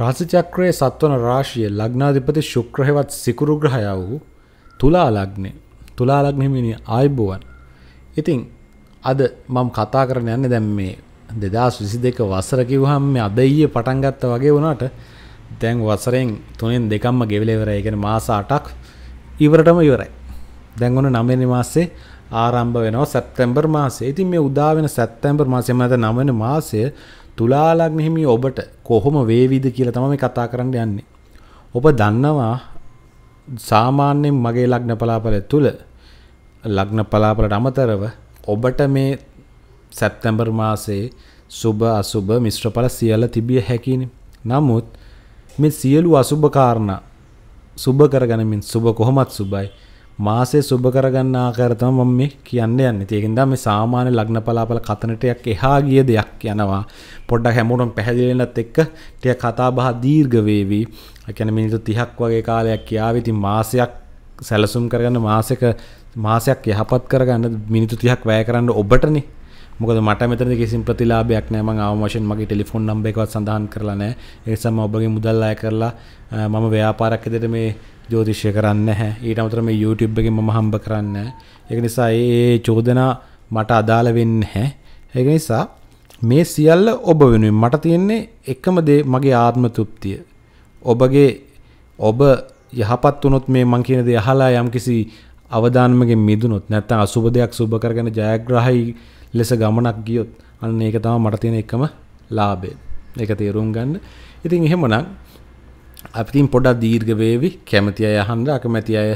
රාසිචක්‍රයේ සත්වන රාශිය ලග්නාධිපති ශුක්‍ර හෙවත් සිකුරු ග්‍රහය වූ තුලා ලග්නේ තුලා ලග්න හිමිනි ආයුබෝවන්. ඉතින් අද මම කතා කරන්න යන්නේ දැන් මේ 2022 වසර කිව්වහම මේ අද ඊයේ පටන් ගත්තා වගේ වුණාට දැන් වසරෙන් තුනෙන් දෙකක්ම ගෙවිලා ඉවරයි. ඒ කියන්නේ මාස 8ක් ඉවරටම ඉවරයි. දැන් ඔන්න 9 වෙනි මාසේ ආරම්භ වෙනවා සැප්තැම්බර් මාසය. ඉතින් මේ උදා වෙන සැප්තැම්බර් මාසය මත 9 වෙනි මාසය තුලාලග්න හිමි ඔබට කොහොම වේවිද කියලා තමයි මේ කතා කරන්න යන්නේ. ඔබ දන්නවා සාමාන්‍යයෙන් මගේ ලග්න පලාපල තුල ලග්න පලාපලට අමතරව ඔබට මේ සැප්තැම්බර් මාසයේ සුබ අසුබ මිශ්‍රඵල සියල්ල තිබිය හැකිනේ. නමුත් මේ සියලු අසුබ කාරණා සුබ කරගනිමින් සුබ කොහොමත් සුබයි මාසය සුබ කරගන්න ආකාරය තමයි මම මේ කියන්න යන්නේ. ඒකෙන් තමයි මේ සාමාන්‍ය ලග්න පලාපල කතනටයක් එහා ගිය දෙයක් යනවා. පොඩ්ඩක් හැමෝටම පැහැදිලි වෙනත් එක්ක ටික කතා බහ දීර්ඝ වේවි. ඒ කියන්නේ මිනිත්තු 30ක් වගේ කාලයක් යාවි. ඉතින් මාසයක් සැලසුම් කරගන්න මාසක මාසයක් යහපත් කරගන්න මිනිතු තියක් වැය කරන්න ඔබටන මොකද මට මෙතන කිසි ප්‍රතිලාභයක් නෑ මං අවමශයෙන් මගේ ටෙලිෆෝන් නම්බ එකවත් සඳහන් කරලා නෑ ඒසම ඔබගේ මුදල් අය කරලා මම ව්‍යාපාරක් ඉදිරියට මේ ජෝතිෂය කරන්න නැහැ ඊට අමතරව මේ YouTube එකෙන් මම හම්බ කරන්නේ නැහැ ඒක නිසා ඒ චෝදනා මට අදාළ වෙන්නේ නැහැ ඒක නිසා මේ සියල්ල ඔබ වෙනුවෙන් මට තියෙන්නේ එකම දේ මගේ ආත්ම තෘප්තිය ඔබගේ ඔබ යහපත් වුණොත් මේ මං කියන දේ අහලා යම්කිසි අවදානමකින් මිදුනොත් නැත්නම් අසුබ දෙයක් සුබ කරගෙන ජයග්‍රහයි ලෙස ගමනක් ගියොත් අන්න ඒක තමයි මට තියෙන එකම ලාභය. ඒක තේරුම් ගන්න. ඉතින් එහෙමනම් අපිතින් පොඩක් දීර්ග වේවි කැමති අය හන්ද අකමැති අය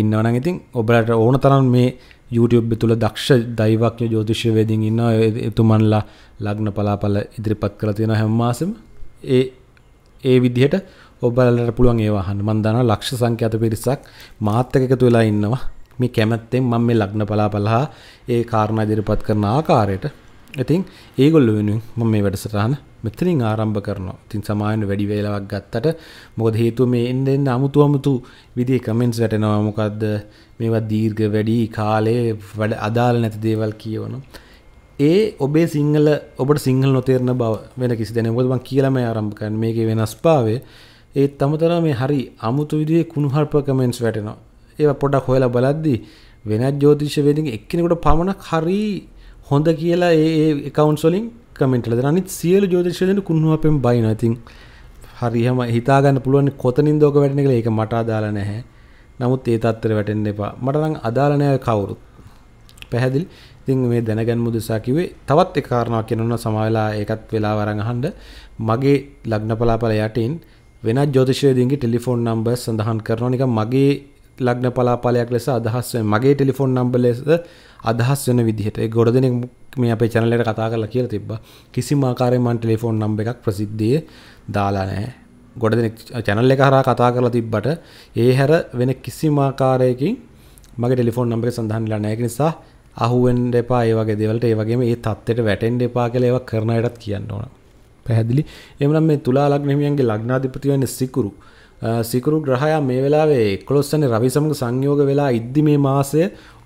ඉන්නවන ඉතින් ඔබලට ඕන තරන් මේ YouTube තුළ දක්ෂ දෛවක්්‍ය ජෝතිශ්‍ය වේදින් ඉන්න එතුමන්ලා ලග්න පලාපල ඉදිරිපත් කළ තියෙන හැම්මාසම ඒ ඒ විදිහට ඔබලට පුළුවන් ඒවාහන් මන්දන ලක්ෂ සංඛ්‍යත පිරිසක් මාත්තක එකතු වෙලා ඉන්නවා මේ කැමැත්තෙන් මම මේ ලග්න පලාපල හා ඒ කාරණ ඉදිරිපත් කරන ආකාරයට ඉතින් ඒගොල්ල වෙනුවෙන් මම මේ වැඩසටහන මෙතනින් ආරම්භ කරනවා. ඉතින් සමායන වැඩි වේලාවක් ගත්තට මොකද හේතුව මේ එන්න එන්න අමුතු අමුතු විදිහේ කමෙන්ට්ස් වැටෙනවා. මොකද්ද මේවා දීර්ඝ වැඩි කාලේ වැඩ අදාළ නැති දේවල් කියවනවා. ඒ ඔබේ සිංහල ඔබට සිංහල නොතේරෙන බව වෙන කිසි දෙයක් මොකද මම කියලාම ආරම්භ කරන්නේ. මේකේ වෙනස්භාවය ඒත් අමතරව මේ හරි අමුතු විදිහේ කුණුහරුප කමෙන්ට්ස් වැටෙනවා. ඒවා පොඩක් හොයලා බලද්දී වෙනත් ජ්‍යෝතිෂ වේදිකේ එක්කෙනෙකුට පමණක් හරියි හොඳ කියලා ඒ එකවන්සොලින් කමෙන්ටල අනිත් සියල ජෝතිශයදන කුණුව අපෙන් බයින ඉතින් හරිහම හිතාගන්න පුළුවන් කොතනින් දෝක වැටන එක ඒක මට අදාලා නැහැ නමුත් ඒ තත්තර වැටෙන්න්න එපා මටරං අදාලනය කවුරුත් පැහැදිලි ඉතින් මේ දැනගැන් මුදෙසා කිවේ තවත් එක කාරණාවක් කියනවා සමාවෙලා ඒකත් වෙලා වරන් අහන්න මගේ ලග්න පලාපල යටින් වෙනත් ජ්‍යොතිෂයේදීන්ගේ ටෙලිෆෝන් නම්බර් සඳහන් කරනවා නිකන් මගේ ලග්න පලාපලයක් ලෙස අදහස් වෙන මගේ ටෙලිෆෝන් නම්බර් ලෙස අදහස් වෙන විදිහට ඒ ගොඩ දෙනෙක් මේ අපේ channel එකට කතා කරලා කියලා තිබ්බා කිසිම ආකාරයෙන් මම ටෙලිෆෝන් නම්බර් එකක් ප්‍රසිද්ධියේ දාලා නැහැ ගොඩ දෙනෙක් channel එක හරහා කතා කරලා තිබ්බට ඒ හැර වෙන කිසිම ආකාරයකින් මගේ ටෙලිෆෝන් නම්බර එක සඳහන් වෙලා නැහැ ඒ නිසා අහුවෙන්ඩ එපා ඒ වගේ දෙවලට ඒ වගේම ඒ තත්ත්වයට වැටෙන්ඩ එපා කියලා ඒවා කරන අයටත් කියන්න ඕන පැහැදිලි එමනම් මේ තුලා ලග්නහිමියන්ගේ ලග්නාධිපති වෙන්නේ සිකුරු සිකුරු ග්‍රහයා මේ වෙලාවේ එකොළොස්සනේ රවි සමග සංයෝග වෙලා ඉද්දි මේ මාසය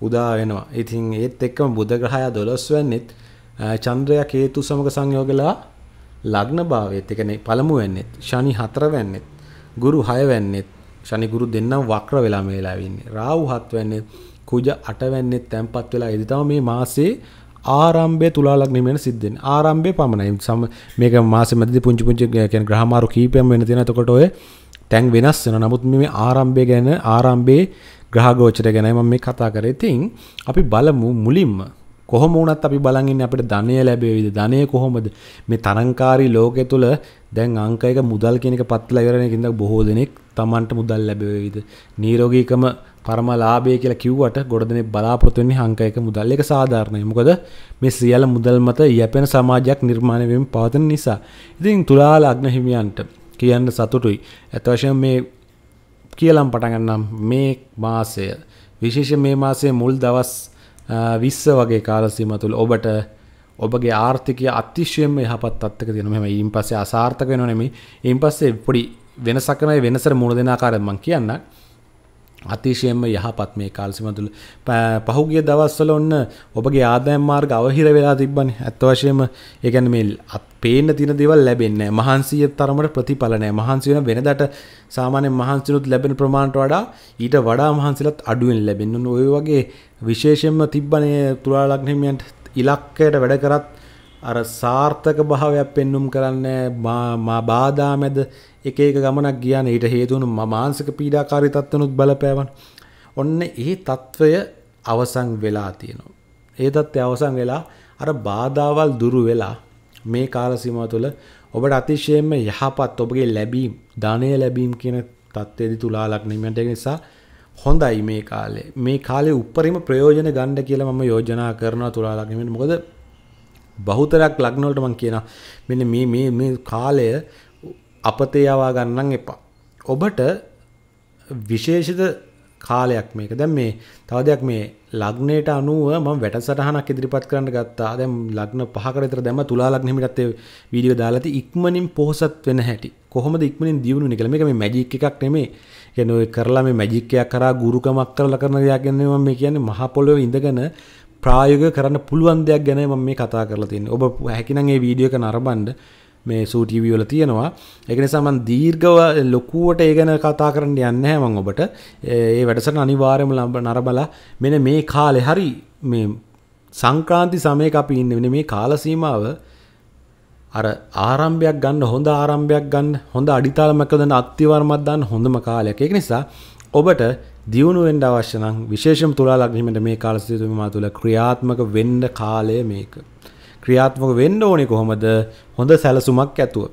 උදා වෙනවා. ඉතින් ඒත් එක්කම බුධ ග්‍රහයා 12 වෙනිත් චන්ද්‍රයා කේතු සමග සංයෝගලා ලග්න භාවයේත් එකනේ පළමු වෙන්නේත් ශනි 4 වෙන්නේත් ගුරු 6 වෙන්නේත් ශනි ගුරු දෙන්නම් වක්‍ර වෙලා මේ වෙලාවේ ඉන්නේ. රාහු 7 වෙන්නේත් කුජ 8 වෙන්නේත් තැම්පත් වෙලා ඉදි තමයි මේ මාසේ ආරම්භය තුලා ලග්නෙම වෙන සිද්ධ වෙන්නේ. ආරම්භය පමණයි. මේක මාසෙ මැදදී පුංචි පුංචි කියන්නේ ග්‍රහමාරු කීපයක් වෙන තියෙනවා. එතකොට ඔය තැන් වෙනස් වෙන නමුත් මේ ආරම්භය ගැන ආරම්භයේ ග්‍රහගෝචර ගැනම මේ කතා කරේ තින් අපි බලමු මුලින්ම කොහොම වුණත් අපි බලන් ඉන්නේ අපිට ධනය ලැබෙවිද ධනය කොහොමද මේ තරංකාරී ලෝකය තුල දැන් අංක එක මුදල් කියන එක පත්ලා ඉවරන එකින්ද බොහෝ දෙනෙක් Tamanට මුදල් ලැබෙවිද නිරෝගීකම පරම ලාභය කියලා කිව්වට ගොඩ දෙනෙක් බලාපොරොත්තු වෙන්නේ අංක එක මුදල් එක සාධාරණයි මොකද මේ සියල්ල මුදල් මත යැපෙන සමාජයක් නිර්මාණය වෙමින් පවතින නිසා ඉතින් තුලා ලග්න හිමියන්ට කියන්න සතුටුයි ඇත්වශයෙන් මේ කියලම් පටගන්නම් මේ මාසය විශේෂ මේ මාසේ මුල් දවස් විස්ස වගේ කාලසීම තුළ ඔබට ඔබගේ ආර්ථිකය අතිශයෙන් යහපත් අත්තක තියෙන මෙම ඊන් පස්සේ අසාර්ථක වෙනවා නෙමෙයි ඊන් පස්සේ පොඩි වෙනසක් කරන වෙනසට මුහුණ දෙන ආකාරය මම කියන්නම් අතිශයෙන්ම යහපත් මේ කාලසිම තුළ පහුගිය දවස්වල ඔන්න ඔබගේ ආදායම් මාර්ග අවහිර වෙලා තිබ්බනේ ඇත්ත වශයෙන්ම ඒ කියන්නේ මේ අත් පේන්න තියෙන දේවල් ලැබෙන්නේ නැහැ මහන්සිය තරමට ප්‍රතිඵල නැහැ මහන්සි වෙන වෙනදට සාමාන්‍යයෙන් මහන්සිනුත් ලැබෙන ප්‍රමාණයට වඩා ඊට වඩා මහන්සිලත් අඩුවෙන් ලැබෙන්න ඔය වගේ විශේෂයෙන්ම තිබ්බනේ තුලා ලග්නහිමියන්ට ඉලක්කයට වැඩ කරත් අර සාර්ථක භාවයක් පෙන්눔 කරන්නේ මා බාධා මැද එක එක ගමනක් ගියාන ඊට හේතුවුණු මානසික පීඩාකාරී තත්ත්වනුත් බලපෑවන්. ඔන්න ඒ తත්වය අවසන් වෙලා තියෙනවා. ඒ తත්ත්වය අවසන් වෙලා අර බාධාවල් දුරු වෙලා මේ කාල සීමාව තුළ ඔබට අතිශයෙන්ම යහපත් ඔබගේ ලැබීම්, ධනය ලැබීම් කියන தත්ත්වෙදි තුලාලක් නෙමෙයි. ඒක නිසා හොඳයි මේ කාලේ. මේ කාලේ උපරිම ප්‍රයෝජන ගන්න කියලා මම යෝජනා කරනවා තුලාලක් නෙමෙයි. මොකද බහුතරයක් ලග්නවලට මම කියනවා මෙන්න මේ මේ මේ කාලය අපතේ යවා ගන්නන් එපා. ඔබට විශේෂිත කාලයක් මේක. දැන් මේ තව දෙයක් මේ ලග්නයට අනුව මම වැටසටහනක් ඉදිරිපත් කරන්න ගත්තා. දැන් ලග්න පහකට විතර දැම්ම තුලා ලග්න හිමිටත් ඒ වීඩියෝ දාලා තියි ඉක්මනින් පොහසත් වෙන හැටි. කොහොමද ඉක්මනින් දියුණු වෙන්නේ කියලා. මේක මේ මැජික් එකක් නෙමෙයි. කියන්නේ ඔය කරලා මේ මැජික් එකක් කරා ගුරුකමක් කරලා කරන දෙයක් ගැන මම මේ කියන්නේ මහ පොළොවේ ඉඳගෙන ප්‍රායෝගික කරන්න පුළුවන් දෙයක් ගැන මම මේ කතා කරලා තියෙන්නේ. ඔබ හැකිනම් මේ වීඩියෝ එක නරඹන්න මේ සූටීවල තියෙනවා එකනි සමන් දීර්ගව ලොකුවට ඒගැන කතා කරන්න යන්න හැමං ඔබට ඒ වැඩසට අනිවාරම ලම්බ නරබල මෙන මේ කාලෙ හරි මේ සංක්‍රාන්ති සමයක අපි ඉන්න වෙන මේ කාලසීමාව අර ආරම්භයක් ගන්න හොඳ ආරම්භයක් ගන්න හොඳ අඩිතාලමක දන්න අත්තිවර්මත් දන්න හොඳම කාලයක් ඒක නිසා ඔබට දියුණුවෙන්ඩ අවශ්‍යනම් විශේෂම් තුළා ලක්නීමට මේ කාලසිතුමා තුළ ක්‍රියාත්මක වෙන්ඩ කාලය මේක ක්‍රියාත්මක වෙන්න ඕනේ කොහොමද හොඳ සැලසුමක් ඇතුව.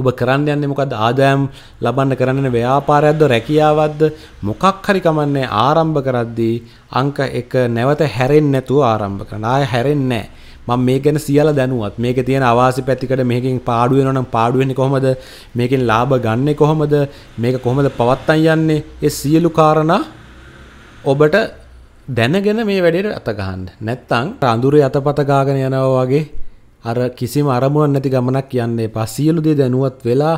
ඔබ කරන්න යන්නේ මොකද්ද ආදායම් ලබන්න කරන්නේ ව්‍යාපාරයක්ද රැකියාවක්ද මොකක් හරි කමන්නේ ආරම්භ කරද්දී අංක 1 නැවත හැරෙන්නේ නැතුව ආරම්භ කරන්න. ආය හැරෙන්නේ මම මේ ගැන සියලා දැනුවත්. මේකේ තියෙන අවාසි පැතිකඩ මේකෙන් පාඩු වෙනවා නම් පාඩු වෙන්නේ කොහමද? මේකෙන් ලාභ ගන්නෙ කොහමද? මේක කොහමද පවත්තන් යන්නේ? ඒ සියලු කාරණා ඔබට දැනගෙන මේ වැඩට අතගහන්න නැත්තං අඳුර යතපත ගාගෙන යනවා වගේ අර කිසිම අරමුවන් නැති ගමනක් කියන්නේ පා සියලු දේ දැනුවත් වෙලා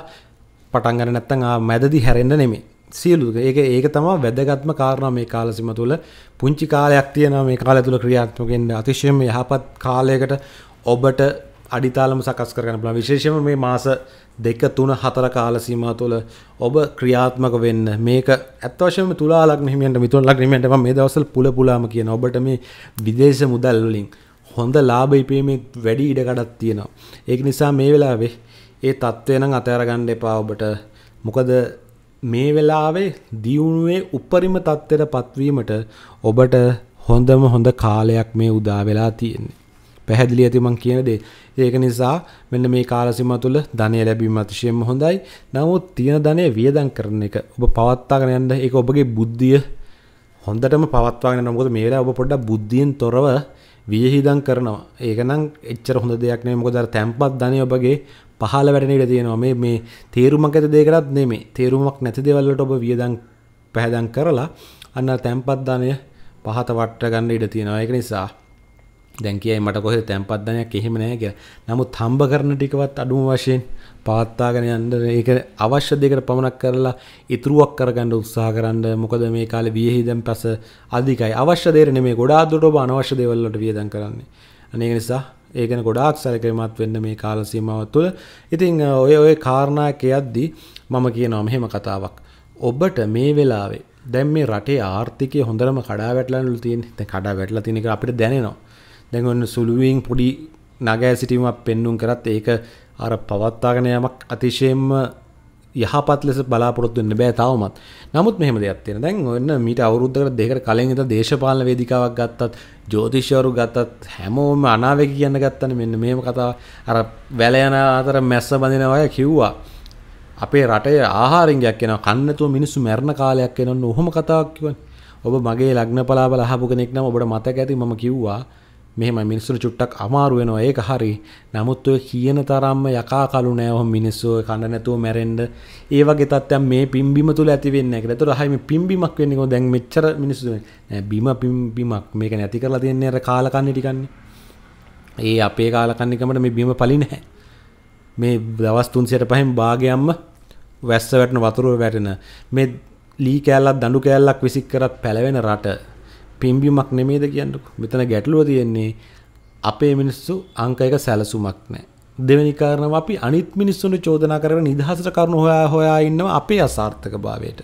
පටන්ගර නැත්තං මැදදි හැරෙන්න්න නෙමේ සියලු ඒක ඒක තමා වැදගත්ම කාරණ මේ කාලසිම තුළ පුංචි කාලයක් තියෙන මේ කාල තුළ ක්‍රියාත්මකෙන්ට අතිශයම යහපත් කාලයකට ඔබට අඩිතාලම සකස් කරගන්න පුළුවන් විශේෂම මේ මාස දෙක තුන හතර කාල සීමා තුළ ඔබ ක්‍රියාත්මක වෙන්න මේක ඇත්වශම තුලා ලක්නහිමියන්ට මිතුන් ලක්නීමට මේ දවසල් පුල පුලාම කියන ඔබට මේ විදේශ මුදල් වලින් හොඳ ලාභ ඉපීමේ වැඩි ඉඩකඩක් තියෙනවා ඒක නිසා මේ වෙලාවේ ඒ තත්ත්වය නම් අතෑරගන්න එපා ඔබට මොකද මේ වෙලාවේ දියුණුවේ උපරිම තත්ත්වයට පත්වීමට ඔබට හොඳම හොඳ කාලයක් මේ උදා වෙලා තියෙන්නේ පැහැදිලි ඇති මං කියන දේ ඒක නිසා මෙන්න මේ කාලසිම තුළ ධනය ලැබීම අතිශයෙන්ම හොඳයි. නමුත් තියෙන ධනය වියදම් කරන එක ඔබ පවත්වාගෙන යන්න ඒක ඔබගේ බුද්ධිය හොඳටම පවත්වාගෙන යන්න. මොකද මේ වෙලාව ඔබ පොඩ්ඩක් බුද්ධියෙන් තොරව වියහිදම් කරනවා. ඒක නම් එච්චර හොඳ දෙයක් නෙමෙයි. මොකද අර තැම්පත් ධනය ඔබගේ පහළ වැටෙන ඉඩ තියෙනවා. මේ මේ තේරුමක් ඇති දෙයකටත් නෙමෙයි. තේරුමක් නැති දේවල් වලට ඔබ වියදම් පැහැදම් කරලා අන්න තැම්පත් ධනය පහත වට ගන්න ඉඩ තියෙනවා. ඒක නිසා දැන් කියයි මට කොහෙද තැන්පත්දනයක් එහෙම නැහැ කියලා නමුත් හම්බ කරන ටිකවත් අඩුම වශයෙන් පවත්වාගෙන යන්න ඒක අවශ්‍ය දෙයකට පමණක් කරලා ඉතුරුවක් කරගන්න උත්සාහ කරන්න මොකද මේ කාලේ වියහිදම් පැස අධිකයි අවශ්‍ය දෙයට නෙමෙයි ගොඩාක් දුරට ඔබ අනවශ්‍ය දේවල් වලට වියදම් කරන්නේ අනේක නිසා ඒ ගැන ගොඩාක් සැලකිලිමත් වෙන්න මේ කාල සීමාව තුළ ඉතින් ඔය ඔය කාරණා කියද්දී මම කියනවා මෙහෙම කතාවක් ඔබට මේ වෙලාවේ දැන් මේ රටේ ආර්ථිකය හොඳටම කඩා වැටලා තියෙන. දැන් කඩා වැටලා තියෙන එක අපිට දැනෙනවා. දැන් ඔන්න සුළුවෙන් පොඩි නගෑ සිටීමක් පෙන්නුම් කරත් ඒක අර පවත්වාගෙන යමක් අතිශයෙන්ම යහපත් ලෙස බලාපොරොත්තු වෙන්න බෑ තවමත්. නමුත් මෙහෙම දෙයක් තියෙනවා. දැන් ඔන්න මීට අවුරුද්දකට දෙකකට කලින් ඉඳලා දේශපාලන වේදිකාවක් ගත්තත්, ජ්‍යොතිෂවරු ගත්තත් හැමෝම අනාවැකි කියන්න ගත්තනේ මෙන්න මේම කතාව. අර වැල යන අතර මැස්ස බඳිනවා වගේ කිව්වා. අපේ රටේ ආහාරින්ගයක් එනවා. කන්නතුව මිනිස්සු මැරෙන කාලයක් එනවනේ. ඔහොම කතාවක් කිව්වනේ. ඔබ මගේ ලග්න පලාබල අහපු කෙනෙක් නම් ඔබට මතක ඇති මම කිව්වා මෙහෙම මිනිස්සුන චුට්ටක් අමාරු වෙනවා ඒක හරි නමුත් ඔය කියන තරම්ම යකා කලු නෑ ඔහොම මිනිස්සු කන්න නැතුව මැරෙන්න ඒ වගේ තත්ත්වයක් මේ පිම්බීම තුල ඇති වෙන්නේ නැහැ කියලා. ඒතකොට හයි මේ පිම්බීමක් වෙන්නේ කොහොමද? දැන් මෙච්චර මිනිස්සු නෑ බිම පිම්බීමක් මේක නැති කරලා තියන්නේ අර කාල කන්නේ ටිකන්නේ. ඒ අපේ කාල කන්නේකමට මේ බිම පලි නැහැ. මේ දවස් 305න් භාගයක්ම වැස්ස වැටෙන වතුර වැටෙන මේ ලී කෑල්ලක් දඬු කෑල්ලක් විසික් කරත් පැලවෙන රට පිම්බිමක් නෙමේද කියන්නකෝ. මෙතන ගැටලුව තියෙන්නේ අපේ මිනිස්සු අංක එක සැලසුමක් නැහැ. දෙවෙනි කාරණාව අපි අනිත් මිනිස්සුන්ට චෝදනා කරගෙන නිදහසට කරුණු හොයා හොයා ඉන්නවා අපේ අසාර්ථකභාවයට.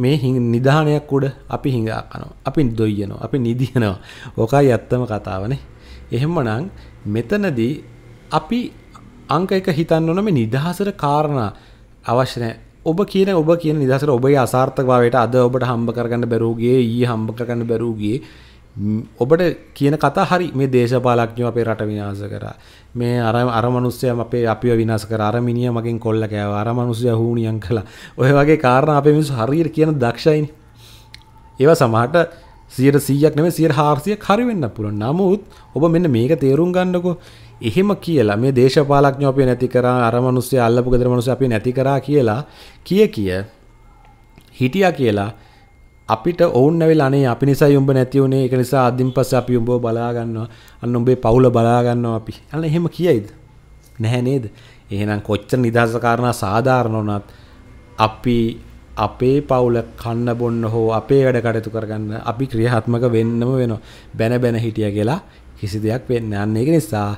මේ නිධානයක් උඩ අපි හිඟා කනවා. අපි දොයිනවා. අපි නිදිනවා. ඕකයි ඇත්තම කතාවනේ. එහෙමනම් මෙතනදී අපි අංක එක හිතන්න ඕන මේ නිදහසට කාරණා අවශ්‍ය නැහැ. ඔබ කියන ඔබ කියන නිදසට ඔබේ අසාර්ථකභාවයට අද ඔබට හම්බ කරගන්න බැරූගේ ඊ හම්බ කරගන්න බැරූගේ ඔබට කියන කතා හරි මේ දේශපාලක්ඥ අපේ රට විනාස කර මේ අර අරමනුස්සයම අපේ අපි විනාස කර අරමිනිය මගින් කොල්ල කෑව අරමනුස්සය හූනියන් කළා ඔය වගේ කාරණ අපේ මිනිස්සු හරියට කියන දක්ෂයින් ඒවා සමහට සියට සීයක් නෙමෙයි සියට 400ක් හරි වෙන්න පුළුවන්. නමුත් ඔබ මෙන්න මේක තේරුම් ගන්නකො එහෙම කියලා මේ දේශපාලඥයෝ අපි නැති කරා අර මිනිස්සු අල්ලපු ගෙදර මිනිස්සු අපි නැති කරා කියලා කිය කිය හිටියා කියලා අපිට ඔවුන් ඇවිල්ලා අනේ අපි නිසා උඹ නැති වුණේ ඒක නිසා අදින් පස්සේ අපි උඹව බලා ගන්නවා අන්න උඹේ පවුල බලා ගන්නවා අපි අන්න එහෙම කියයිද නැහැ නේද එහෙනම් කොච්චර නිදහස කාරණා සාධාරණ වුණත් අපි අපේ පවුල කන්න බොන්න හෝ අපේ වැඩ කටයුතු කරගන්න අපි ක්‍රියාත්මක වෙන්නම වෙනවා බැන බැන හිටිය කියලා කිසි දෙයක් වෙන්න යන්නේ ඒක නිසා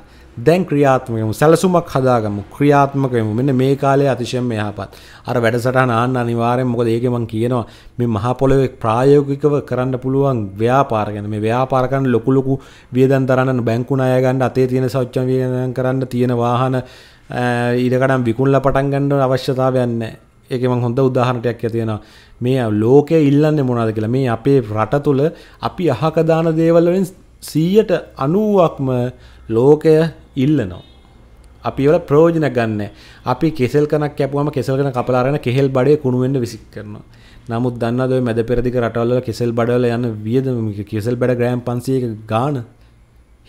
දැන් ක්‍රියාත්මකමු සැලසුමක් හදාගමු ක්‍රියාත්මකමු මෙන්න මේ කාලේ අතිශයම යහපත් අර වැඩසටහන අහන්න අනිවාර්යෙන් මොකද ඒකේ මම කියනවා මේ මහා පොළොවේ ප්‍රායෝගිකව කරන්න පුළුවන් ව්‍යාපාර ගැන මේ ව්‍යාපාර කරන ලොකු ලොකු වියදම් දරන්න බැංකු ණය ගන්න අතේ තියෙන සෞඛ්‍ය වියදම් කරන්න තියෙන වාහන ඊටකඩම් විකුණලා පටන් ගන්න අවශ්‍යතාවයක් නැහැ ඒක මං හොඳ උදාහරණයක් තියෙනවා මේ ලෝකය ඉල්ලන්නේ මොනවද කියලා මේ අපේ රට තුල අපි අහක දාන දේවල් වලින් 100ට 90ක්ම ලෝකය ඉල්ලනවා. අපි වල ප්‍රයෝජන ගන්න. අපි කෙසල් කනක් කැපුවම කෙසල් කන කපලා අරගෙන කෙහෙල් බඩේ කුණු වෙන්න විසික් කරනවා. නමුත් දන්නවද ඔය මැද පෙරදිග රටවල් වල කෙසල් බඩවල යන වියදම කෙසල් බඩ ග්‍රෑම් 500ක ගාණ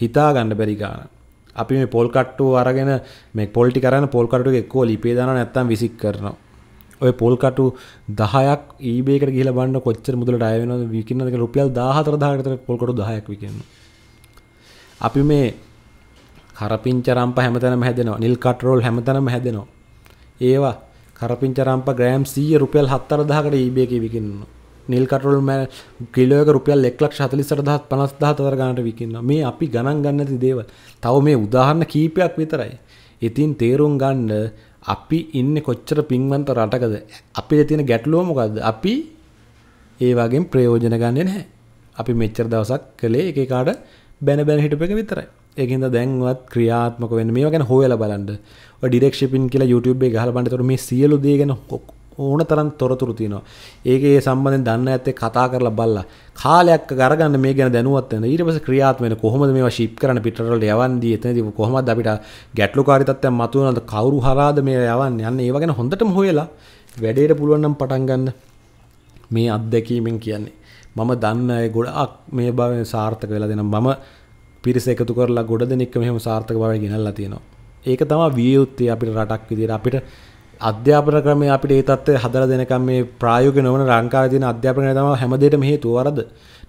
හිතා ගන්න බැරි ගාණ. අපි මේ පොල් කට්ටුව අරගෙන මේ පොල් ටික අරගෙන පොල් කට්ටුවක එක්කෝ ලිපේ දානවා නැත්නම් විසික් කරනවා. ඔය පොල් කටු 10ක් eBay එකට ගිහලා බලන්න කොච්චර මුදලට අය වෙනවද විකින්නද කියලා රුපියල් 14000කට පොල් කටු 10ක් විකිනවා. අපි මේ කරපිංච රම්ප හැමතැනම හැදෙනවා. නිල් කට් රෝල් හැමතැනම හැදෙනවා. ඒවා කරපිංච රම්ප ග්‍රෑම් 100 රුපියල් 74000කට eBay එකේ විකිනනවා. නිල් කටරල් මෑ කිලෝක රුපියල් එක්ලක් ශතලිසට දහත් පනස්දා තර ගණට විකින්න මේ අපි ගණන් ගන්න ඇති දේවල් තව මේ උදාහරණ කීපයක් විතරයි. ඉතින් තේරුම් ගන්න අපි ඉන්න කොච්චර පින්වන්ත රටකද අපේ තියෙන ගැටලුවමකක්ද අපි ඒ වගේ ප්‍රයෝජන ගන්න නැහැ අපි මෙච්චර දවසක් කළේ එකකාඩ බැන බැන හිටප එක විතරයි ඒකන්ද දැන්වත් ක්‍රියාත්මක වන්න මේ ගැන හෝයල බලන්ඩ ඩිරක්ෂපින් කියලා YouTube ගහල බන්නතර මේ සියලු දේගෙන හොක් ඕන තරම් තොරතුරු තියෙනවා ඒක ඒ සම්බන්ධෙන් දන්න ඇත්තේ කතා කරලා බලලා කාලයක් ගරගන්න මේ ගැන දැනුවත් වෙන ඊට පස්සේ ක්‍රියාත්මක වෙන කොහොමද මේවා ෂිප් කරන්න පිටරට යවන්නේ එතනදී කොහොමද අපිට ගැටලුකාරී තත්ත්වයක් මතුවෙනවද කවුරු හරහාද මේ යවන්නේ යන්නේ ඒව ගැන හොඳටම හොයලා වැඩේට පුළුවන් නම් පටන් ගන්න මේ අත්දැකීමෙන් කියන්නේ මම දන්න අය ගොඩක් මේ භාවයෙන් සාර්ථක වෙලා දෙනවා මම පිරිස එකතු කරලා ගොඩ දෙනෙක් මෙහෙම සාර්ථක බව ගෙනල්ලා තියෙනවා. ඒක තමයි විය යුත්තේ අපිට රටක් විදියට අපිට අධ්‍යාපන ක්‍රමය අපිට ඒ තත්ත්වය හදලා දෙනකම් මේ ප්‍රායෝගික නොවන ලංකාවේ තියෙන අධ්‍යාපන ක්‍රමය තමයි හැමදේටම හේතුව වරද.